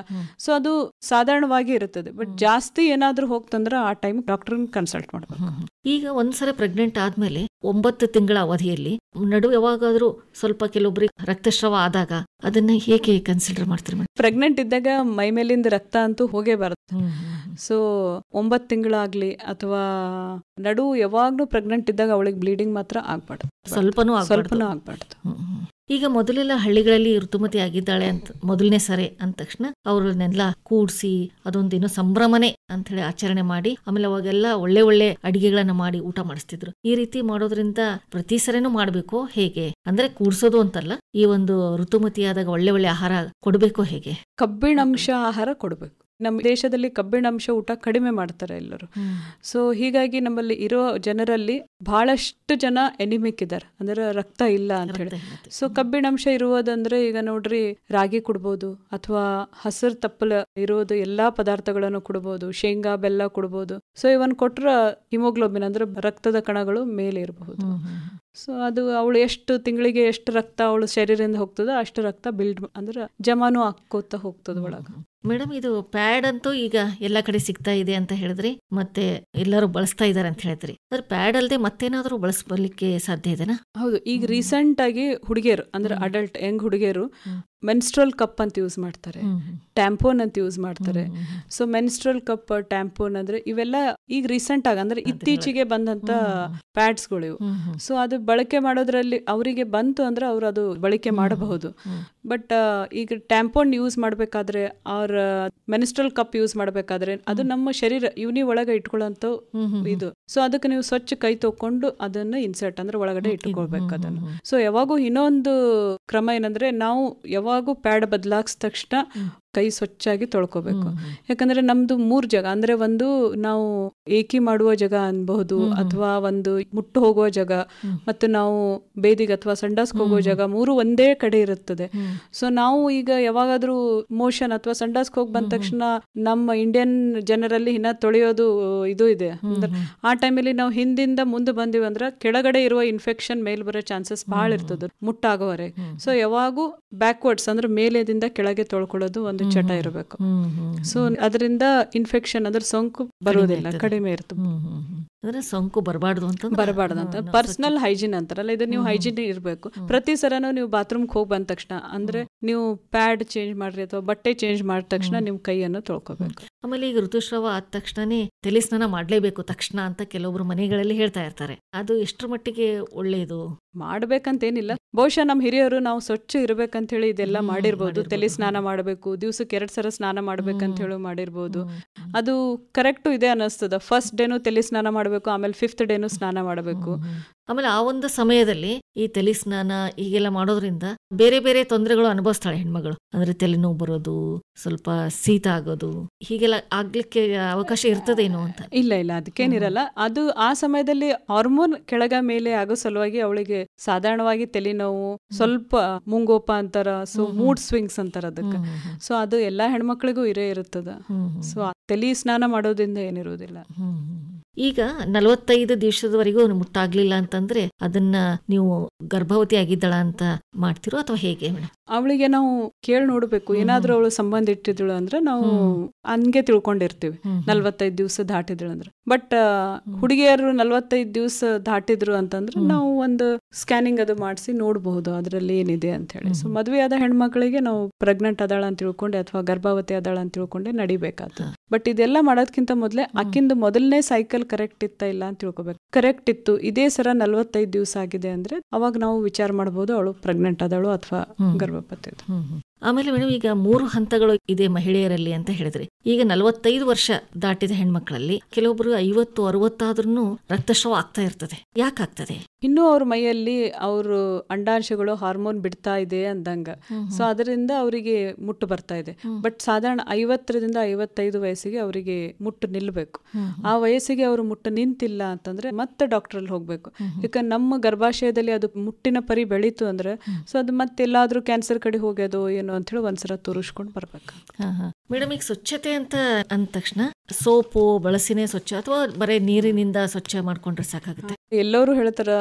ಸೊ ಅದು ಸಾಧಾರಣವಾಗಿ ಇರುತ್ತದೆ ಬಟ್ ಜಾಸ್ತಿ ಏನಾದರೂ ಹೋಗ್ತಂದ್ರೆ ಆ ಟೈಮ್ ಡಾಕ್ಟರ್ ಕನ್ಸಲ್ಟ್ ಮಾಡಬೇಕು ಈಗ ಒಂದ್ಸರಿ ಪ್ರೆಗ್ನೆಂಟ್ ಆದ್ಮೇಲೆ ಒಂಬತ್ತು ತಿಂಗಳ ಅವಧಿಯಲ್ಲಿ ನಡುವೆ ಯಾವಾಗಾದ್ರೂ ಸ್ವಲ್ಪ ಕೆಲವೊಬ್ಬರಿಗೆ ರಕ್ತಸ್ರಾವ ಆದಾಗ ಅದನ್ನ ಹೇಗೆ ಕನ್ಸಿಡರ್ ಮಾಡ್ತಾರೆ ಪ್ರೆಗ್ನೆಂಟ್ ಇದ್ದಾಗ ಮೈ ಮೇಲಿಂದ ರಕ್ತ ಅಂತೂ ಹೋಗೇ ಬರುತ್ತೆ ಸೊ ಒಂಬತ್ತು ತಿಂಗಳಾಗ್ಲಿ ಅಥವಾ ನಡು ಯಾವಾಗ್ಲೂ ಪ್ರೆಗ್ನೆಂಟ್ ಇದ್ದಾಗ ಅವಳಿಗೆ ಬ್ಲೀಡಿಂಗ್ ಮಾತ್ರ ಆಗ್ಬಾರ್ದು ಸ್ವಲ್ಪನೂ ಸ್ವಲ್ಪನೂ ಆಗ್ಬಾರ್ದು ಈಗ ಮೊದಲೆಲ್ಲ ಹಳ್ಳಿಗಳಲ್ಲಿ ಋತುಮತಿ ಆಗಿದ್ದಾಳೆ ಅಂತ ಮೊದಲನೇ ಸರಿ ಅಂದ ತಕ್ಷಣ ಅವ್ರನ್ನೆಲ್ಲ ಕೂಡಿಸಿ ಅದೊಂದೇನೋ ಸಂಭ್ರಮನೆ ಅಂತ ಹೇಳಿ ಆಚರಣೆ ಮಾಡಿ ಆಮೇಲೆ ಅವಾಗೆಲ್ಲ ಒಳ್ಳೆ ಒಳ್ಳೆ ಅಡಿಗೆಗಳನ್ನ ಮಾಡಿ ಊಟ ಮಾಡಿಸ್ತಿದ್ರು ಈ ರೀತಿ ಮಾಡೋದ್ರಿಂದ ಪ್ರತಿ ಸರಿನೂ ಮಾಡಬೇಕು ಹೇಗೆ ಅಂದ್ರೆ ಕೂಡ್ಸೋದು ಅಂತಲ್ಲ ಈ ಒಂದು ಋತುಮತಿ ಆದಾಗ ಒಳ್ಳೆ ಒಳ್ಳೆ ಆಹಾರ ಕೊಡಬೇಕು ಹೇಗೆ ಕಬ್ಬಿಣಾಂಶ ಆಹಾರ ಕೊಡಬೇಕು ನಮ್ಮ ದೇಶದಲ್ಲಿ ಕಬ್ಬಿಣಾಂಶ ಊಟ ಕಡಿಮೆ ಮಾಡ್ತಾರೆ ಎಲ್ಲರೂ ಸೊ ಹೀಗಾಗಿ ನಮ್ಮಲ್ಲಿ ಇರೋ ಜನರಲ್ಲಿ ಬಹಳಷ್ಟು ಜನ ಎನಿಮಿಕ್ ಇದ್ದಾರೆ ಅಂದ್ರೆ ರಕ್ತ ಇಲ್ಲ ಅಂತ ಹೇಳಿ ಸೊ ಕಬ್ಬಿಣಾಂಶ ಇರುವುದಂದ್ರೆ ಈಗ ನೋಡ್ರಿ ರಾಗಿ ಕುಡ್ಬೋದು ಅಥವಾ ಹಸಿರು ತಪ್ಪಲ ಇರೋದು ಎಲ್ಲಾ ಪದಾರ್ಥಗಳನ್ನು ಕೊಡ್ಬೋದು ಶೇಂಗಾ ಬೆಲ್ಲ ಕೊಡ್ಬೋದು ಸೊ ಇವನ್ ಕೊಟ್ರ ಹಿಮೋಗ್ಲೋಬಿನ್ ಅಂದ್ರೆ ರಕ್ತದ ಕಣಗಳು ಮೇಲೆ ಇರಬಹುದು ಸೊ ಅದು ಅವಳು ಎಷ್ಟು ತಿಂಗಳಿಗೆ ಎಷ್ಟು ರಕ್ತ ಅವಳು ಶರೀರದಿಂದ ಹೋಗ್ತದೋ ಅಷ್ಟು ರಕ್ತ ಬಿಲ್ಡ್ ಅಂದ್ರೆ ಜಮಾನು ಹಾಕೋತಾ ಹೋಗ್ತದ ಒಳಗ ಮೇಡಮ್ ಇದು ಪ್ಯಾಡ್ ಅಂತೂ ಈಗ ಎಲ್ಲ ಕಡೆ ಸಿಗ್ತಾ ಇದೆ ಅಂತ ಹೇಳಿದ್ರಿ ಮತ್ತೆ ಎಲ್ಲರೂ ಬಳಸ್ತಾ ಇದ್ದಾರೆ ಅಂತ ಹೇಳಿದ್ರಿ ಅದ್ರ ಪ್ಯಾಡ್ ಅಲ್ಲದೆ ಮತ್ತೇನಾದ್ರೂ ಬಳಸ್ಬರ್ಲಿಕ್ಕೆ ಸಾಧ್ಯ ಇದೆನಾ ಹೌದು ಈಗ ರೀಸೆಂಟ್ ಆಗಿ ಹುಡುಗಿಯರು ಅಂದ್ರೆ ಅಡಲ್ಟ್ ಯಂಗ್ ಹುಡುಗಿಯರು ಮೆನ್ಸ್ಟ್ರಲ್ ಕಪ್ ಅಂತ ಯೂಸ್ ಮಾಡ್ತಾರೆ ಟ್ಯಾಂಪೋನ್ ಅಂತ ಯೂಸ್ ಮಾಡ್ತಾರೆ ಸೊ ಮೆನ್ಸ್ಟ್ರಲ್ ಕಪ್ ಟ್ಯಾಂಪೋನ್ ಅಂದ್ರೆ ಇವೆಲ್ಲ ಈಗ ರೀಸೆಂಟ್ ಆಗ ಅಂದ್ರೆ ಇತ್ತೀಚೆಗೆ ಬಂದಂತ ಪ್ಯಾಡ್ಸ್ಗಳು ಇವು ಸೊ ಅದು ಬಳಕೆ ಮಾಡೋದ್ರಲ್ಲಿ ಅವರಿಗೆ ಬಂತು ಅಂದ್ರೆ ಅವ್ರು ಅದು ಬಳಕೆ ಮಾಡಬಹುದು ಬಟ್ ಈಗ ಟ್ಯಾಂಪೋನ್ ಯೂಸ್ ಮಾಡಬೇಕಾದ್ರೆ ಅವ್ರ ಮೆನ್ಸ್ಟ್ರಲ್ ಕಪ್ ಯೂಸ್ ಮಾಡಬೇಕಾದ್ರೆ ಅದು ನಮ್ಮ ಶರೀರ ಇವನಿ ಒಳಗೆ ಇಟ್ಕೊಳ್ಳಂತ ಇದು ಸೊ ಅದಕ್ಕೆ ನೀವು ಸ್ವಚ್ಛ ಕೈ ತಕೊಂಡು ಅದನ್ನ ಇನ್ಸರ್ಟ್ ಅಂದ್ರೆ ಒಳಗಡೆ ಇಟ್ಕೊಳ್ಬೇಕು ಅದನ್ನು ಸೊ ಯಾವಾಗೂ ಇನ್ನೊಂದು ಕ್ರಮ ಏನಂದ್ರೆ ನಾವು ಯಾವ ಯಾವಾಗೂ ಪ್ಯಾಡ್ ಬದಲಾಗಿಸಿದ ತಕ್ಷಣ ಕೈ ಸ್ವಚ್ಛಾಗಿ ತೊಳ್ಕೊಬೇಕು ಯಾಕಂದ್ರೆ ನಮ್ದು ಮೂರ್ ಜಾಗ ಅಂದ್ರೆ ಒಂದು ನಾವು ಏಕಿ ಮಾಡುವ ಜಾಗ ಅನ್ಬಹುದು ಅಥವಾ ಒಂದು ಮುಟ್ಟು ಹೋಗುವ ಜಾಗ ಮತ್ತು ನಾವು ಬೇದಿಗೆ ಅಥವಾ ಸಂಡಾಸ್ಗೆ ಹೋಗೋ ಜಾಗ ಮೂರು ಒಂದೇ ಕಡೆ ಇರುತ್ತದೆ ಸೊ ನಾವು ಈಗ ಯಾವಾಗಾದ್ರೂ ಮೋಷನ್ ಅಥವಾ ಸಂಡಾಸ್ಗೆ ಹೋಗಿ ಬಂದ ತಕ್ಷಣ ನಮ್ಮ ಇಂಡಿಯನ್ ಜನರಲ್ಲಿ ಹಿನ್ನ ತೊಳೆಯೋದು ಇದು ಇದೆ ಆ ಟೈಮಲ್ಲಿ ನಾವು ಹಿಂದಿಂದ ಮುಂದೆ ಬಂದಿವಿ ಅಂದ್ರೆ ಕೆಳಗಡೆ ಇರುವ ಇನ್ಫೆಕ್ಷನ್ ಮೇಲ್ ಬರೋ ಚಾನ್ಸಸ್ ಬಹಳ ಇರ್ತದೆ ಮುಟ್ಟಾಗೋವರೆಗೆ ಸೊ ಯಾವಾಗೂ ಬ್ಯಾಕ್ವರ್ಡ್ಸ್ ಅಂದ್ರೆ ಮೇಲೆದಿಂದ ಕೆಳಗೆ ತೊಳ್ಕೊಳ್ಳೋದು ಒಂದು ಚಟ ಇರಬೇಕು ಸೊ ಅದರಿಂದ ಇನ್ಫೆಕ್ಷನ್ ಅದ್ರ ಸೋಂಕು ಬರೋದಿಲ್ಲ ಕಡಿಮೆ ಇರ್ತದೆ ಸೋಂಕು ಬರಬಾರ್ದು ಅಂತ ಬರಬಾರ್ದು ಅಂತ ಪರ್ಸನಲ್ ಹೈಜಿನ್ ಅಂತಾರಲ್ಲ ಇದು ನೀವು ಹೈಜಿನ್ ಇರಬೇಕು ಪ್ರತಿ ಸರನು ನೀವು ಬಾತ್ರೂಮ್ಗೆ ಹೋಗಿ ಬಂದ ತಕ್ಷಣ ಅಂದ್ರೆ ನೀವು ಪ್ಯಾಡ್ ಚೇಂಜ್ ಮಾಡ್ರಿ ಅಥವಾ ಬಟ್ಟೆ ಚೇಂಜ್ ಮಾಡಿದ ತಕ್ಷಣ ನಿಮ್ ಕೈಯನ್ನು ತೊಳ್ಕೋಬೇಕು ಆಮೇಲೆ ಈಗ ಋತುಸ್ರಾವ ಆದ ತಕ್ಷಣನೇ ತಲೆ ಸ್ನಾನ ಮಾಡಲೇಬೇಕು ತಕ್ಷಣ ಅಂತ ಕೆಲವೊಬ್ರು ಮನೆಗಳಲ್ಲಿ ಹೇಳ್ತಾ ಇರ್ತಾರೆ ಅದು ಎಷ್ಟರ ಮಟ್ಟಿಗೆ ಒಳ್ಳೆಯದು ಮಾಡ್ಬೇಕಂತೇನಿಲ್ಲ ಬಹುಶಃ ನಮ್ಮ ಹಿರಿಯರು ನಾವು ಸ್ವಚ್ಛ ಇರಬೇಕಂತ ಹೇಳಿ ಇದೆಲ್ಲ ಮಾಡಿರ್ಬೋದು ತಲೆ ಸ್ನಾನ ಮಾಡಬೇಕು ದಿವಸಕ್ಕೆ ಎರಡು ಸಲ ಸ್ನಾನ ಮಾಡ್ಬೇಕಂತ ಹೇಳಿ ಮಾಡಿರ್ಬೋದು ಅದು ಕರೆಕ್ಟ್ ಇದೆ ಅನ್ನಿಸ್ತದ ಫಸ್ಟ್ ಡೇನು ತಲೆ ಸ್ನಾನ ಮಾಡಬೇಕು ಆಮೇಲೆ ಫಿಫ್ತ್ ಡೇನು ಸ್ನಾನ ಮಾಡಬೇಕು ಆಮೇಲೆ ಆ ಒಂದು ಸಮಯದಲ್ಲಿ ಈ ತಲೆ ಸ್ನಾನ ಈಗೆಲ್ಲ ಮಾಡೋದ್ರಿಂದ ಬೇರೆ ಬೇರೆ ತೊಂದರೆಗಳು ಅನುಭವಿಸ್ತಾಳೆ ಹೆಣ್ಮಗಳು ಅಂದ್ರೆ ತಲೆನೋವು ಬರೋದು ಸ್ವಲ್ಪ ಶೀತ ಆಗೋದು ಹೀಗೆ ಆಗ್ಲಿಕ್ಕೆ ಅವಕಾಶ ಇರ್ತದೇನೋ ಅಂತ ಇಲ್ಲ ಇಲ್ಲ ಅದಕ್ಕೇನಿರಲ್ಲ ಅದು ಆ ಸಮಯದಲ್ಲಿ ಹಾರ್ಮೋನ್ ಕೆಳಗ ಮೇಲೆ ಆಗೋ ಸಲುವಾಗಿ ಅವಳಿಗೆ ಸಾಧಾರಣವಾಗಿ ತಲೆನೋವು ಸ್ವಲ್ಪ ಮುಂಗೋಪ ಅಂತಾರ ಸೊ ಮೂಡ್ ಸ್ವಿಂಗ್ಸ್ ಅಂತಾರ ಅದಕ್ಕೆ ಸೊ ಅದು ಎಲ್ಲಾ ಹೆಣ್ಮಕ್ಳಿಗೂ ಇರೇ ಇರುತ್ತದೆ ಸೊ ತಲೆ ಸ್ನಾನ ಮಾಡೋದ್ರಿಂದ ಏನಿರುವುದಿಲ್ಲ ಈಗ ನಲವತ್ತೈದು ದಿವಸದವರೆಗೂ ಮುಟ್ಟಾಗ್ಲಿಲ್ಲ ಅಂತಂದ್ರೆ ಅದನ್ನ ನೀವು ಗರ್ಭವತಿ ಆಗಿದ್ದಾಳ ಅಂತ ಮಾಡ್ತಿರೋ ಅಥವಾ ಹೇಗೆ ಮೇಡಮ್ ಅವಳಿಗೆ ನಾವು ಕೇಳಿ ನೋಡ್ಬೇಕು ಏನಾದ್ರೂ ಅವಳು ಸಂಬಂಧ ಇಟ್ಟಿದಳು ಅಂದ್ರೆ ನಾವು ಹಂಗೆ ತಿಳ್ಕೊಂಡಿರ್ತೀವಿ ನಲ್ವತ್ತೈದು ದಿವಸ ದಾಟಿದ್ರು ಅಂದ್ರೆ ಬಟ್ ಹುಡುಗಿಯರು ನಲ್ವತ್ತೈದು ದಿವ್ಸ ದಾಟಿದ್ರು ಅಂತಂದ್ರೆ ನಾವು ಒಂದು ಸ್ಕ್ಯಾನಿಂಗ್ ಅದು ಮಾಡಿಸಿ ನೋಡಬಹುದು ಅದರಲ್ಲಿ ಏನಿದೆ ಅಂತ ಹೇಳಿ ಸೊ ಮದುವೆ ಆದ ಹೆಣ್ಮಕ್ಳಿಗೆ ನಾವು ಪ್ರೆಗ್ನೆಂಟ್ ಅದಾಳ ಅಂತ ತಿಳ್ಕೊಂಡೆ ಅಥವಾ ಗರ್ಭಾವತಿ ಅದಾಳ ಅಂತ ತಿಳ್ಕೊಂಡೆ ನಡಿಬೇಕಾದ ಬಟ್ ಇದೆಲ್ಲ ಮಾಡೋದಕ್ಕಿಂತ ಮೊದಲೇ ಅಕ್ಕಿಂದು ಮೊದಲನೇ ಸೈಕಲ್ ಕರೆಕ್ಟ್ ಇತ್ತ ಇಲ್ಲ ಅಂತ ತಿಳ್ಕೊಬೇಕು ಕರೆಕ್ಟ್ ಇತ್ತು ಇದೇ ಸರ ನಲ್ವತ್ತೈದು ದಿವಸ ಆಗಿದೆ ಅಂದ್ರೆ ಅವಾಗ ನಾವು ವಿಚಾರ ಮಾಡಬಹುದು ಅವಳು ಪ್ರೆಗ್ನೆಂಟ್ ಅದಾಳು ಅಥವಾ ಗರ್ಭಪತಿ ಆಮೇಲೆ ಮೇಡಮ್ ಈಗ ಮೂರು ಹಂತಗಳು ಇದೆ ಮಹಿಳೆಯರಲ್ಲಿ ಅಂತ ಹೇಳಿದ್ರೆ ಈಗ ನಲವತ್ತೈದು ವರ್ಷ ದಾಟಿದ ಹೆಣ್ಮಕ್ಳಲ್ಲಿ ಕೆಲವೊಬ್ರು ಐವತ್ತು ಅರವತ್ತಾದ್ರೂ ರಕ್ತಸ್ರಾವ ಆಗ್ತಾ ಇರ್ತದೆ ಯಾಕಾಗ್ತದೆ ಇನ್ನು ಅವ್ರ ಮೈಯಲ್ಲಿ ಅವರು ಅಂಡಾಂಶಗಳು ಹಾರ್ಮೋನ್ ಬಿಡ್ತಾ ಇದೆ ಅಂದಂಗ ಸೊ ಅದರಿಂದ ಅವರಿಗೆ ಮುಟ್ಟು ಬರ್ತಾ ಇದೆ ಬಟ್ ಸಾಧಾರಣ ಐವತ್ತರಿಂದ ಐವತ್ತೈದು ವಯಸ್ಸಿಗೆ ಅವರಿಗೆ ಮುಟ್ಟು ನಿಲ್ಲಬೇಕು ಆ ವಯಸ್ಸಿಗೆ ಅವರು ಮುಟ್ಟು ನಿಂತಿಲ್ಲ ಅಂತಂದ್ರೆ ಮತ್ತೆ ಅಲ್ಲಿ ಹೋಗ್ಬೇಕು ಯಾಕಂದ್ರೆ ನಮ್ಮ ಗರ್ಭಾಶಯದಲ್ಲಿ ಅದು ಮುಟ್ಟಿನ ಪರಿ ಬೆಳೀತು ಅಂದ್ರೆ ಸೊ ಅದು ಮತ್ತೆಲ್ಲಾದ್ರೂ ಕ್ಯಾನ್ಸರ್ ಕಡೆ ಹೋಗೋದು ಏನು ಏನು ಹೇಳಿ ಒಂದ್ಸಲ ತೋರಿಸ್ಕೊಂಡು ಬರ್ಬೇಕು ಮೇಡಮ್ ಈಗ ಸ್ವಚ್ಛತೆ ಅಂತ ಅಂದ ತಕ್ಷಣ ಸೋಪು ಬಳಸಿನೇ ಸ್ವಚ್ಛ ಅಥವಾ ಬರೀ ನೀರಿನಿಂದ ಸ್ವಚ್ಛ ಮಾಡ್ಕೊಂಡ್ರೆ ಸಾಕಾಗುತ್ತೆ ಎಲ್ಲರೂ ಹೇಳ್ತಾರ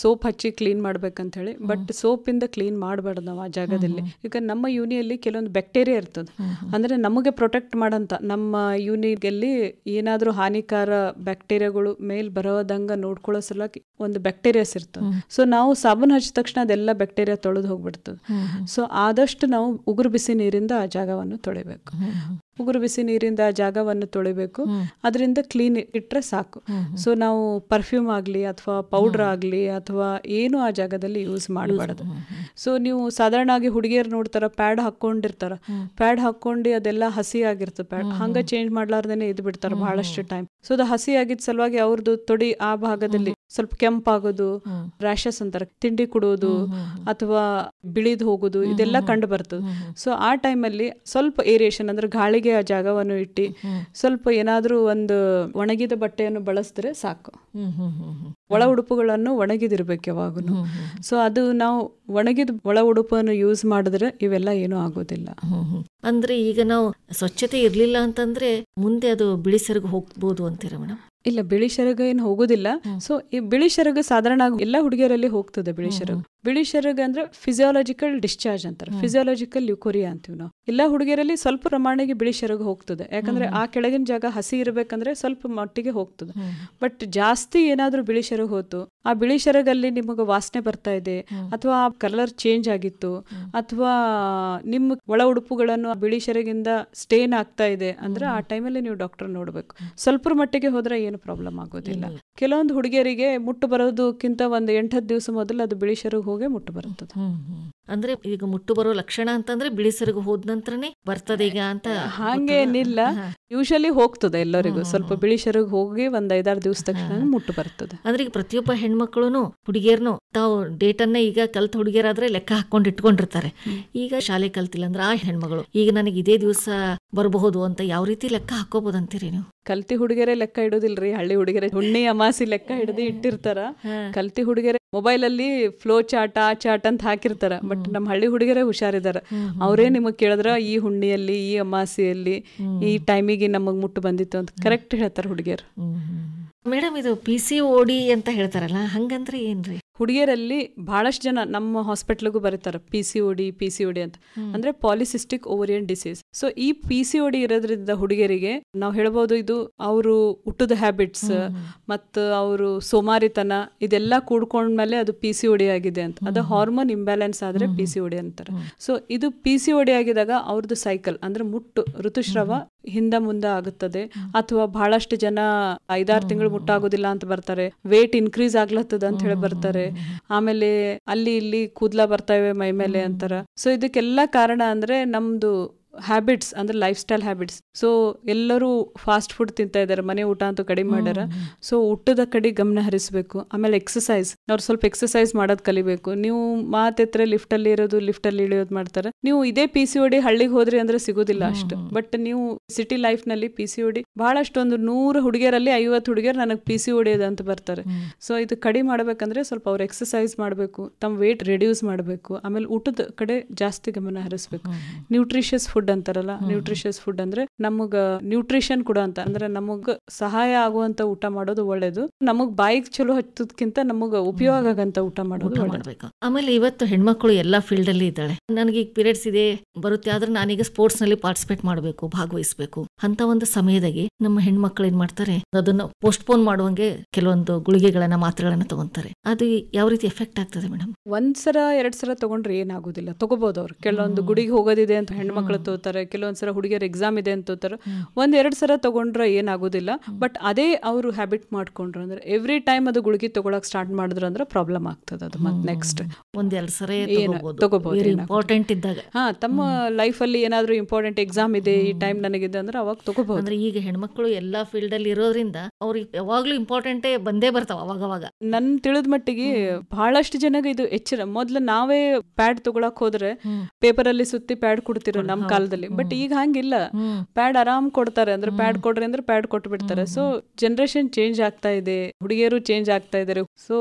ಸೋಪ್ ಹಚ್ಚಿ ಕ್ಲೀನ್ ಮಾಡ್ಬೇಕಂತ ಹೇಳಿ ಬಟ್ ಸೋಪ್ ಇಂದ ಕ್ಲೀನ್ ಮಾಡಬಾರ್ದು ನಾವು ಆ ಜಾಗದಲ್ಲಿ ಈಗ ನಮ್ಮ ಯೂನಿಯಲ್ಲಿ ಕೆಲವೊಂದು ಬ್ಯಾಕ್ಟೀರಿಯಾ ಇರ್ತದೆ ಅಂದ್ರೆ ನಮಗೆ ಪ್ರೊಟೆಕ್ಟ್ ಮಾಡಂತ ನಮ್ಮ ಯೂನಿಯಲ್ಲಿ ಏನಾದ್ರೂ ಹಾನಿಕಾರ ಬ್ಯಾಕ್ಟೀರಿಯಾಗಳು ಮೇಲ್ ಬರೋದಂಗ ನೋಡ್ಕೊಳ್ಳೋ ಸಲ ಒಂದು ಬ್ಯಾಕ್ಟೀರಿಯಾಸ್ ಇರ್ತದೆ ಸೊ ನಾವು ಸಾಬೂನ್ ಹಚ್ಚಿದ ತಕ್ಷಣ ಅದೆಲ್ಲ ಬ್ಯಾಕ್ಟೀರಿಯಾ ತೊಳೆದು ಹೋಗ್ಬಿಡ್ತದೆ ಸೊ ಆದಷ್ಟು ನಾವು ಉಗುರು ಬಿಸಿ ನೀರಿಂದ ಆ ಜಾಗವನ್ನು ತೊಳಿಬೇಕು ಉಗುರು ಬಿಸಿ ನೀರಿಂದ ಜಾಗವನ್ನು ತೊಳಿಬೇಕು ಅದರಿಂದ ಕ್ಲೀನ್ ಇಟ್ಟರೆ ಸಾಕು ಸೊ ನಾವು ಪರ್ಫ್ಯೂಮ್ ಆಗಲಿ ಅಥವಾ ಪೌಡರ್ ಆಗಲಿ ಅಥವಾ ಏನು ಆ ಜಾಗದಲ್ಲಿ ಯೂಸ್ ಮಾಡಬಾರದು ಸೊ ನೀವು ಆಗಿ ಹುಡುಗಿಯರು ನೋಡ್ತಾರ ಪ್ಯಾಡ್ ಹಾಕೊಂಡಿರ್ತಾರ ಪ್ಯಾಡ್ ಹಾಕೊಂಡು ಅದೆಲ್ಲ ಹಸಿ ಆಗಿರ್ತದೆ ಪ್ಯಾಡ್ ಹಂಗೆ ಚೇಂಜ್ ಮಾಡ್ಲಾರ್ದೇನೆ ಇದು ಬಿಡ್ತಾರ ಬಹಳಷ್ಟು ಟೈಮ್ ಸೊ ಅದು ಹಸಿ ಆಗಿದ್ದ ಸಲುವಾಗಿ ಅವ್ರದ್ದು ತೊಡಿ ಆ ಭಾಗದಲ್ಲಿ ಸ್ವಲ್ಪ ಕೆಂಪಾಗೋದು ರ್ಯಾಷಸ್ ಅಂತಾರೆ ತಿಂಡಿ ಕುಡೋದು ಅಥವಾ ಬಿಳಿದು ಹೋಗೋದು ಇದೆಲ್ಲ ಕಂಡು ಬರ್ತದೆ ಸೊ ಆ ಟೈಮಲ್ಲಿ ಸ್ವಲ್ಪ ಏರಿಯೇಷನ್ ಅಂದ್ರೆ ಗಾಳಿಗೆ ಒಳಗೆ ಆ ಜಾಗವನ್ನು ಇಟ್ಟಿ ಸ್ವಲ್ಪ ಏನಾದರೂ ಒಂದು ಒಣಗಿದ ಬಟ್ಟೆಯನ್ನು ಬಳಸಿದ್ರೆ ಸಾಕು ಒಳ ಉಡುಪುಗಳನ್ನು ಒಣಗಿದಿರ್ಬೇಕು ಯಾವಾಗೂ ಸೊ ಅದು ನಾವು ಒಣಗಿದ ಒಳ ಉಡುಪನ್ನು ಯೂಸ್ ಮಾಡಿದ್ರೆ ಇವೆಲ್ಲ ಏನೂ ಆಗೋದಿಲ್ಲ ಅಂದ್ರೆ ಈಗ ನಾವು ಸ್ವಚ್ಛತೆ ಇರಲಿಲ್ಲ ಅಂತಂದ್ರೆ ಮುಂದೆ ಅದು ಸರಗ ಹೋಗ್ಬೋದು ಅಂತೀರ ಮೇಡಮ್ ಇಲ್ಲ ಬಿಳಿ ಶರಗ ಏನು ಹೋಗೋದಿಲ್ಲ ಸೊ ಈ ಬಿಳಿ ಶರಗ ಸಾಧಾರಣ ಎಲ್ಲ ಹುಡುಗಿಯರಲ್ಲಿ ಹೋಗ್ತದೆ ಬಿಳಿ ಶರಗ ಬಿಳಿ ಶರಗ ಅಂದ್ರೆ ಫಿಸಿಯಾಲಜಿಕಲ್ ಡಿಸ್ಚಾರ್ಜ್ ಅಂತಾರೆ ಫಿಸಿಯಾಲಜಿಕಲ್ ಲ್ಯೂಕೋರಿಯಾ ಅಂತೀವಿ ನಾವು ಎಲ್ಲ ಹುಡುಗಿಯರಲ್ಲಿ ಸ್ವಲ್ಪ ಪ್ರಮಾಣಿಗೆ ಬಿಳಿ ಶರಗ ಹೋಗ್ತದೆ ಯಾಕಂದ್ರೆ ಆ ಕೆಳಗಿನ ಜಾಗ ಹಸಿ ಇರಬೇಕಂದ್ರೆ ಸ್ವಲ್ಪ ಮಟ್ಟಿಗೆ ಹೋಗ್ತದೆ ಬಟ್ ಜಾಸ್ತಿ ಏನಾದರೂ ಬಿಳಿ ಶರಗ ಹೋತು ಆ ಬಿಳಿ ಶರಗಲ್ಲಿ ನಿಮಗೆ ವಾಸನೆ ಬರ್ತಾ ಇದೆ ಅಥವಾ ಆ ಕಲರ್ ಚೇಂಜ್ ಆಗಿತ್ತು ಅಥವಾ ನಿಮ್ಮ ಒಳ ಉಡುಪುಗಳನ್ನು ಬಿಳಿ ಶರಗಿಂದ ಸ್ಟೇನ್ ಆಗ್ತಾ ಇದೆ ಅಂದ್ರೆ ಆ ಟೈಮಲ್ಲಿ ನೀವು ಡಾಕ್ಟರ್ ನೋಡಬೇಕು ಸ್ವಲ್ಪ ಮಟ್ಟಿಗೆ ಹೋದ್ರೆ ಏನು ಪ್ರಾಬ್ಲಮ್ ಆಗೋದಿಲ್ಲ ಕೆಲವೊಂದು ಹುಡುಗಿಯರಿಗೆ ಮುಟ್ಟು ಬರೋದಕ್ಕಿಂತ ಒಂದು ಎಂಟತ್ತು ದಿವಸ ಮೊದಲು ಅದು ಬಿಳಿ ಶರಗ ಸೆರಗುಗೆ ಮುಟ್ಟು ಬರುತ್ತದೆ ಅಂದ್ರೆ ಈಗ ಮುಟ್ಟು ಬರೋ ಲಕ್ಷಣ ಅಂತಂದ್ರೆ ಬಿಳಿ ಹೋದ ನಂತರನೇ ಬರ್ತದೆ ಈಗ ಅಂತ ಹಾಗೇನಿಲ್ಲ ಯೂಶಲಿ ಹೋಗ್ತದೆ ಎಲ್ಲರಿಗೂ ಸ್ವಲ್ಪ ಬಿಳಿ ಹೋಗಿ ಒಂದ್ ಐದಾರು ದಿವಸ ತಕ್ಷಣ ಮುಟ್ಟು ಬರ್ತದೆ ಅಂದ್ರೆ ಈಗ ಪ್ರತಿಯೊಬ್ಬ ಹೆಣ್ಮಕ್ಳುನು ಹುಡುಗಿಯರ್ನು ತಾವು ಡೇಟನ್ನ ಈಗ ಕಲ್ತ ಹುಡುಗಿಯರಾದ್ರೆ ಲೆಕ್ಕ ಹಾಕೊಂಡು ಇಟ್ಕೊಂಡಿರ್ತಾರೆ ಈಗ ಶಾಲೆ ಕಲ್ತಿಲ್ಲ ಅಂದ್ರೆ ಆ ಹೆಣ್ಮಗಳು ಈಗ ನನಗೆ ಇದೇ ದಿವಸ ಬರಬಹುದು ಅಂತ ಯಾವ ರೀತಿ ಲೆಕ್ಕ ಹಾಕೋಬಹುದು ಅಂತೀರಿ ನೀವು ಕಲ್ತಿ ಹುಡುಗಿಯರೇ ಲೆಕ್ಕ ಇಡೋದಿಲ್ರಿ ಹಳ್ಳಿ ಹುಡುಗಿಯರೇ ಹುಣ್ಣಿ ಅಮಾಸಿ ಲೆಕ್ಕ ಹಿಡಿದು ಇಟ್ಟಿರ್ತಾರ ಕಲ್ತಿ ಹುಡುಗಿಯರೇ ಮೊಬೈಲ್ ಅಲ್ಲಿ ಫ್ಲೋ ಚಾಟ್ ಆ ಚಾಟ್ ಅಂತ ಹಾಕಿರ್ತಾರ ಬಟ್ ನಮ್ಮ ಹಳ್ಳಿ ಹುಡುಗಿಯರೇ ಹುಷಾರಿದಾರ ಅವರೇ ನಿಮಗೆ ಕೇಳಿದ್ರ ಈ ಹುಣ್ಣಿಯಲ್ಲಿ ಈ ಅಮಾಸಿಯಲ್ಲಿ ಈ ಟೈಮಿಗೆ ನಮಗ್ ಮುಟ್ಟು ಬಂದಿತ್ತು ಅಂತ ಕರೆಕ್ಟ್ ಹೇಳ್ತಾರ ಹುಡುಗಿಯರು ಮೇಡಮ್ ಇದು ಪಿ ಸಿ ಓಡಿ ಅಂತ ಹೇಳ್ತಾರಲ್ಲ ಹಂಗಂದ್ರೆ ಏನ್ರಿ ಹುಡುಗಿಯರಲ್ಲಿ ಬಹಳಷ್ಟು ಜನ ನಮ್ಮ ಹಾಸ್ಪಿಟ್ಲ್ಗೂ ಬರೀತಾರೆ P C O D P C D ಅಂತ ಅಂದ್ರೆ ಪಾಲಿಸಿಸ್ಟಿಕ್ ಓವರಿಯನ್ ಡಿಸೀಸ್ ಸೊ ಈ ಪಿ ಸಿ ಡಿ ಇರೋದ್ರಿಂದ ಹುಡುಗಿಯರಿಗೆ ನಾವು ಹೇಳ್ಬೋದು ಇದು ಅವರು ಹುಟ್ಟದ ಹ್ಯಾಬಿಟ್ಸ್ ಮತ್ತು ಅವರು ಸೋಮಾರಿತನ ಇದೆಲ್ಲ ಕೂಡ್ಕೊಂಡ್ಮೇಲೆ ಅದು ಪಿ ಸಿ ಡಿ ಆಗಿದೆ ಅಂತ ಅದು ಹಾರ್ಮೋನ್ ಇಂಬ್ಯಾಲೆನ್ಸ್ ಆದರೆ ಪಿ ಸಿ ಡಿ ಅಂತಾರೆ ಸೊ ಇದು ಪಿ ಸಿ ಓ ಡಿ ಆಗಿದಾಗ ಅವ್ರದ್ದು ಸೈಕಲ್ ಅಂದ್ರೆ ಮುಟ್ಟು ಋತುಸ್ರಾವ ಹಿಂದ ಮುಂದೆ ಆಗುತ್ತದೆ ಅಥವಾ ಬಹಳಷ್ಟು ಜನ ಐದಾರು ತಿಂಗಳು ಮುಟ್ಟಾಗೋದಿಲ್ಲ ಅಂತ ಬರ್ತಾರೆ ವೇಟ್ ಇನ್ಕ್ರೀಸ್ ಆಗ್ಲತ್ತದ ಅಂತ ಹೇಳಿ ಬರ್ತಾರೆ ಆಮೇಲೆ ಅಲ್ಲಿ ಇಲ್ಲಿ ಕೂದ್ಲ ಬರ್ತಾ ಇವೆ ಮೈ ಮೇಲೆ ಅಂತಾರ ಸೊ ಇದಕ್ಕೆಲ್ಲ ಕಾರಣ ಅಂದ್ರೆ ನಮ್ದು ಹ್ಯಾಬಿಟ್ಸ್ ಅಂದರೆ ಲೈಫ್ ಸ್ಟೈಲ್ ಹ್ಯಾಬಿಟ್ಸ್ ಸೊ ಎಲ್ಲರೂ ಫಾಸ್ಟ್ ಫುಡ್ ತಿಂತಾ ಇದ್ದಾರೆ ಮನೆ ಊಟ ಅಂತೂ ಕಡಿಮೆ ಮಾಡ್ಯಾರ ಸೊ ಊಟದ ಕಡೆ ಗಮನ ಹರಿಸಬೇಕು ಆಮೇಲೆ ಎಕ್ಸಸೈಸ್ ಅವ್ರು ಸ್ವಲ್ಪ ಎಕ್ಸಸೈಸ್ ಮಾಡೋದು ಕಲಿಬೇಕು ನೀವು ಲಿಫ್ಟ್ ಅಲ್ಲಿ ಇರೋದು ಅಲ್ಲಿ ಇಳಿಯೋದು ಮಾಡ್ತಾರೆ ನೀವು ಇದೇ ಪಿ ಸಿ ಒಡಿ ಹಳ್ಳಿಗೆ ಹೋದ್ರಿ ಅಂದ್ರೆ ಸಿಗೋದಿಲ್ಲ ಅಷ್ಟು ಬಟ್ ನೀವು ಸಿಟಿ ಲೈಫ್ ನಲ್ಲಿ ಪಿ ಸಿ ಒಡಿ ಒಂದು ನೂರು ಹುಡುಗಿಯರಲ್ಲಿ ಐವತ್ತು ಹುಡುಗಿಯರು ನನಗೆ ಪಿ ಸಿ ಒಡಿ ಅಂತ ಬರ್ತಾರೆ ಸೊ ಇದು ಕಡಿ ಮಾಡ್ಬೇಕಂದ್ರೆ ಸ್ವಲ್ಪ ಅವ್ರು ಎಕ್ಸಸೈಸ್ ಮಾಡಬೇಕು ತಮ್ಮ ವೇಟ್ ರೆಡ್ಯೂಸ್ ಮಾಡಬೇಕು ಆಮೇಲೆ ಊಟದ ಕಡೆ ಜಾಸ್ತಿ ಗಮನ ಹರಿಸಬೇಕು ನ್ಯೂಟ್ರಿಷಿಯಸ್ ಫುಡ್ ಫುಡ್ ಅಂತಾರಲ್ಲ ನ್ಯೂಟ್ರಿಷಿಯಸ್ ಫುಡ್ ಅಂದ್ರೆ ನಮಗ ನ್ಯೂಟ್ರಿಷನ್ ಕೂಡ ಅಂತ ಅಂದ್ರೆ ನಮಗ್ ಸಹಾಯ ಆಗುವಂತ ಊಟ ಮಾಡೋದು ಒಳ್ಳೇದು ನಮಗ್ ಬಾಯಿಗೆ ಚಲೋ ಹಚ್ಚೋದ್ಕಿಂತ ನಮಗ ಉಪಯೋಗ ಆಗಂತ ಊಟ ಮಾಡೋದು ಆಮೇಲೆ ಇವತ್ತು ಹೆಣ್ಮಕ್ಳು ಎಲ್ಲಾ ಫೀಲ್ಡ್ ಅಲ್ಲಿ ಇದ್ದಾಳೆ ನನಗೆ ಈಗ ಪೀರಿಯಡ್ಸ್ ಇದೆ ಬರುತ್ತೆ ಆದ್ರೆ ನಾನೀಗ ಸ್ಪೋರ್ಟ್ಸ್ ನಲ್ಲಿ ಪಾರ್ಟಿಸಿಪೇಟ್ ಮಾಡಬೇಕು ಭಾಗವಹಿಸಬೇಕು ಅಂತ ಒಂದು ಸಮಯದಾಗಿ ನಮ್ಮ ಹೆಣ್ಮಕ್ಳು ಏನ್ ಮಾಡ್ತಾರೆ ಅದನ್ನ ಪೋಸ್ಟ್ಪೋನ್ ಮಾಡುವಂಗೆ ಕೆಲವೊಂದು ಗುಳಿಗೆಗಳನ್ನ ಮಾತ್ರೆಗಳನ್ನ ತಗೊಂತಾರೆ ಅದು ಯಾವ ರೀತಿ ಎಫೆಕ್ಟ್ ಆಗ್ತದೆ ಮೇಡಮ್ ಒಂದ್ಸರ ಎರಡ್ ಸರ ತಗೊಂಡ್ರೆ ಏನಾಗುದಿಲ್ಲ ತಗೋಬಹುದು ಅವ್ರು ಕೆಲವೊಂದು ಗುಡಿಗೆ ಹೋಗೋದಿದೆ ಅಂತ ಹೆಣ್ಮಕ್ಳು ತಗೋತಾರೆ ಕೆಲವೊಂದು ಸಲ ಹುಡುಗಿಯರು ಎಕ್ಸಾಮ್ ಇದೆ ಅಂತ ತೋತಾರೆ ಒಂದು ಎರಡು ಸಲ ತೊಗೊಂಡ್ರೆ ಏನಾಗೋದಿಲ್ಲ ಬಟ್ ಅದೇ ಅವರು ಹ್ಯಾಬಿಟ್ ಮಾಡ್ಕೊಂಡ್ರು ಅಂದ್ರೆ ಎವ್ರಿ ಟೈಮ್ ಅದು ಗುಳಿಗೆ ತಗೊಳಕ್ ಸ್ಟಾರ್ಟ್ ಮಾಡಿದ್ರು ಅಂದ್ರೆ ಪ್ರಾಬ್ಲಮ್ ಆಗ್ತದೆ ಅದು ಮತ್ತೆ ನೆಕ್ಸ್ಟ್ ಇಂಪಾರ್ಟೆಂಟ್ ಇದ್ದಾಗ ಹಾ ತಮ್ಮ ಅಲ್ಲಿ ಏನಾದರೂ ಇಂಪಾರ್ಟೆಂಟ್ ಎಕ್ಸಾಮ್ ಇದೆ ಈ ಟೈಮ್ ನನಗಿದೆ ಅಂದ್ರೆ ಅವಾಗ ತಗೋಬಹುದು ಅಂದ್ರೆ ಈಗ ಹೆಣ್ಮಕ್ಳು ಎಲ್ಲಾ ಫೀಲ್ಡ್ ಅಲ್ಲಿ ಇರೋದ್ರಿಂದ ಅವ್ರಿಗೆ ಯಾವಾಗ್ಲೂ ಇಂಪಾರ್ಟೆಂಟೇ ಬಂದೇ ಬರ್ತಾವ ಅವಾಗ ಅವಾಗ ನನ್ ತಿಳಿದ ಮಟ್ಟಿಗೆ ಬಹಳಷ್ಟು ಜನಗೆ ಇದು ಎಚ್ಚರ ಮೊದ್ಲು ನಾವೇ ಪ್ಯಾಡ್ ತಗೊಳಕ್ ಹೋದ್ರೆ ಪೇಪರ್ ಅಲ್ಲಿ ಸುತ್ತಿ ಪ್ಯಾಡ್ ಕೊಡ್ತಿರೋ ನಮ್ ಕಾಲದಲ್ಲಿ ಬಟ್ ಈಗ ಹಂಗಿಲ್ಲ ಪ್ಯಾಡ್ ಆರಾಮ್ ಕೊಡ್ತಾರೆ ಅಂದ್ರೆ ಪ್ಯಾಡ್ ಕೊಡ್ರಿ ಅಂದ್ರೆ ಪ್ಯಾಡ್ ಕೊಟ್ಟು ಬಿಡ್ತಾರೆ ಸೊ ಜನರೇಷನ್ ಚೇಂಜ್ ಆಗ್ತಾ ಇದೆ ಹುಡುಗಿಯರು ಚೇಂಜ್ ಆಗ್ತಾ ಇದಾರೆ ಸೊ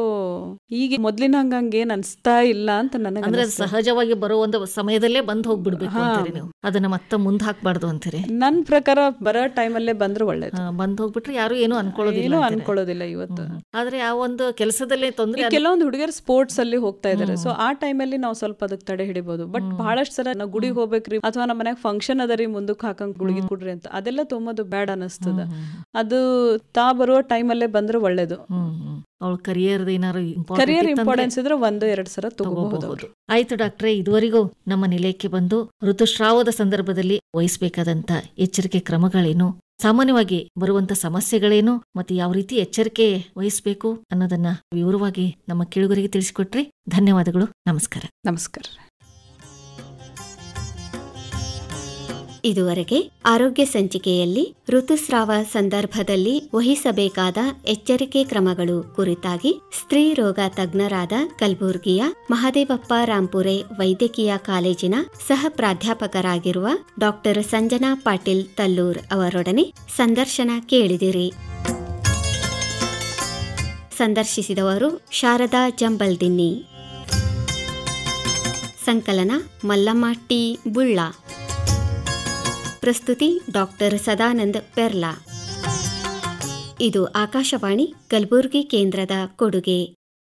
ಈಗ ಮೊದ್ಲಿನ ಹಂಗ ಏನ್ ಅನ್ಸ್ತಾ ಇಲ್ಲ ಅಂತ ನನಗೆ ಅಂದ್ರೆ ಸಹಜವಾಗಿ ಬರೋ ಒಂದು ಸಮಯದಲ್ಲೇ ಬಂದ್ ಹೋಗ್ಬಿಡ್ಬೇಕು ನೀವು ಅದನ್ನ ಮತ್ತೆ ಹಾಕ್ಬಾರ್ದು ಅಂತೀರಿ ನನ್ ಪ್ರಕಾರ ಬರೋ ಟೈಮ್ ಅಲ್ಲೇ ಬಂದ್ರೆ ಒಳ್ಳೇದು ಬಂದ್ ಹೋಗ್ಬಿಟ್ರೆ ಯಾರು ಏನು ಅನ್ಕೊಳ್ಳೋದಿಲ್ಲ ಅನ್ಕೊಳ್ಳೋದಿಲ್ಲ ಇವತ್ತು ಆದ್ರೆ ಆ ಒಂದು ಕೆಲಸದಲ್ಲೇ ತೊಂದ್ರೆ ಕೆಲವೊಂದು ಹುಡುಗಿಯರು ಸ್ಪೋರ್ಟ್ಸ್ ಅಲ್ಲಿ ಹೋಗ್ತಾ ಇದಾರೆ ಸೊ ಆ ಟೈಮ್ ಅಲ್ಲಿ ನಾವು ಸ್ವಲ್ಪ ಅದಕ್ಕೆ ತಡೆ ಹಿಡಿಬಹುದು ಬಟ್ ಬಹಳಷ್ಟು ಸಲ ನಾವು ಗುಡಿಗೆ ಹೋಗ್ಬೇಕ್ರಿ ಅಥವಾ ನಮ್ಮ ಮನ್ಯಾಗ ಫಂಕ್ಷನ್ ಅದರಿ ರೀ ಮುಂದಕ್ಕೆ ಹಾಕಂಗ್ ಗುಳಿಗೆ ಕೊಡ್ರಿ ಅಂತ ಅದೆಲ್ಲ ತೊಂಬದು ಬ್ಯಾಡ್ ಅನಿಸ್ತದ ಅದು ತಾ ಬರುವ ಟೈಮಲ್ಲೇ ಬಂದ್ರೆ ಒಳ್ಳೇದು ಅವಳ ಕರಿಯರ್ ಏನಾರು ಕರಿಯರ್ ಇಂಪಾರ್ಟೆನ್ಸ್ ಇದ್ರೆ ಒಂದು ಎರಡು ತಗೋಬಹುದು ಆಯ್ತು ಡಾಕ್ಟ್ರೆ ಇದುವರೆಗೂ ನಮ್ಮ ನಿಲಯಕ್ಕೆ ಬಂದು ಋತುಸ್ರಾವದ ಸಂದರ್ಭದಲ್ಲಿ ವಹಿಸಬೇಕಾದಂತ ಎಚ್ಚರಿಕೆ ಕ್ರಮಗಳೇನು ಸಾಮಾನ್ಯವಾಗಿ ಬರುವಂತ ಸಮಸ್ಯೆಗಳೇನು ಮತ್ತೆ ಯಾವ ರೀತಿ ಎಚ್ಚರಿಕೆ ವಹಿಸಬೇಕು ಅನ್ನೋದನ್ನ ವಿವರವಾಗಿ ನಮ್ಮ ಕೇಳುಗರಿಗೆ ತಿಳಿಸಿಕೊಟ್ರಿ ಧನ್ಯವಾದಗಳು ನಮಸ್ಕಾರ ನಮಸ್ಕಾರ ಇದುವರೆಗೆ ಆರೋಗ್ಯ ಸಂಚಿಕೆಯಲ್ಲಿ ಋತುಸ್ರಾವ ಸಂದರ್ಭದಲ್ಲಿ ವಹಿಸಬೇಕಾದ ಎಚ್ಚರಿಕೆ ಕ್ರಮಗಳು ಕುರಿತಾಗಿ ಸ್ತ್ರೀ ರೋಗ ತಜ್ಞರಾದ ಕಲಬುರ್ಗಿಯ ಮಹದೇವಪ್ಪ ರಾಂಪುರೆ ವೈದ್ಯಕೀಯ ಕಾಲೇಜಿನ ಸಹ ಪ್ರಾಧ್ಯಾಪಕರಾಗಿರುವ ಡಾಕ್ಟರ್ ಸಂಜನಾ ಪಾಟೀಲ್ ತಲ್ಲೂರ್ ಅವರೊಡನೆ ಸಂದರ್ಶನ ಕೇಳಿದಿರಿ ಸಂದರ್ಶಿಸಿದವರು ಶಾರದಾ ಜಂಬಲ್ದಿನ್ನಿ ಸಂಕಲನ ಮಲ್ಲಮ್ಮ ಟಿ ಬುಳ್ಳಾ ಪ್ರಸ್ತುತಿ ಡಾಕ್ಟರ್ ಸದಾನಂದ ಪೆರ್ಲಾ ಇದು ಆಕಾಶವಾಣಿ ಕಲಬುರಗಿ ಕೇಂದ್ರದ ಕೊಡುಗೆ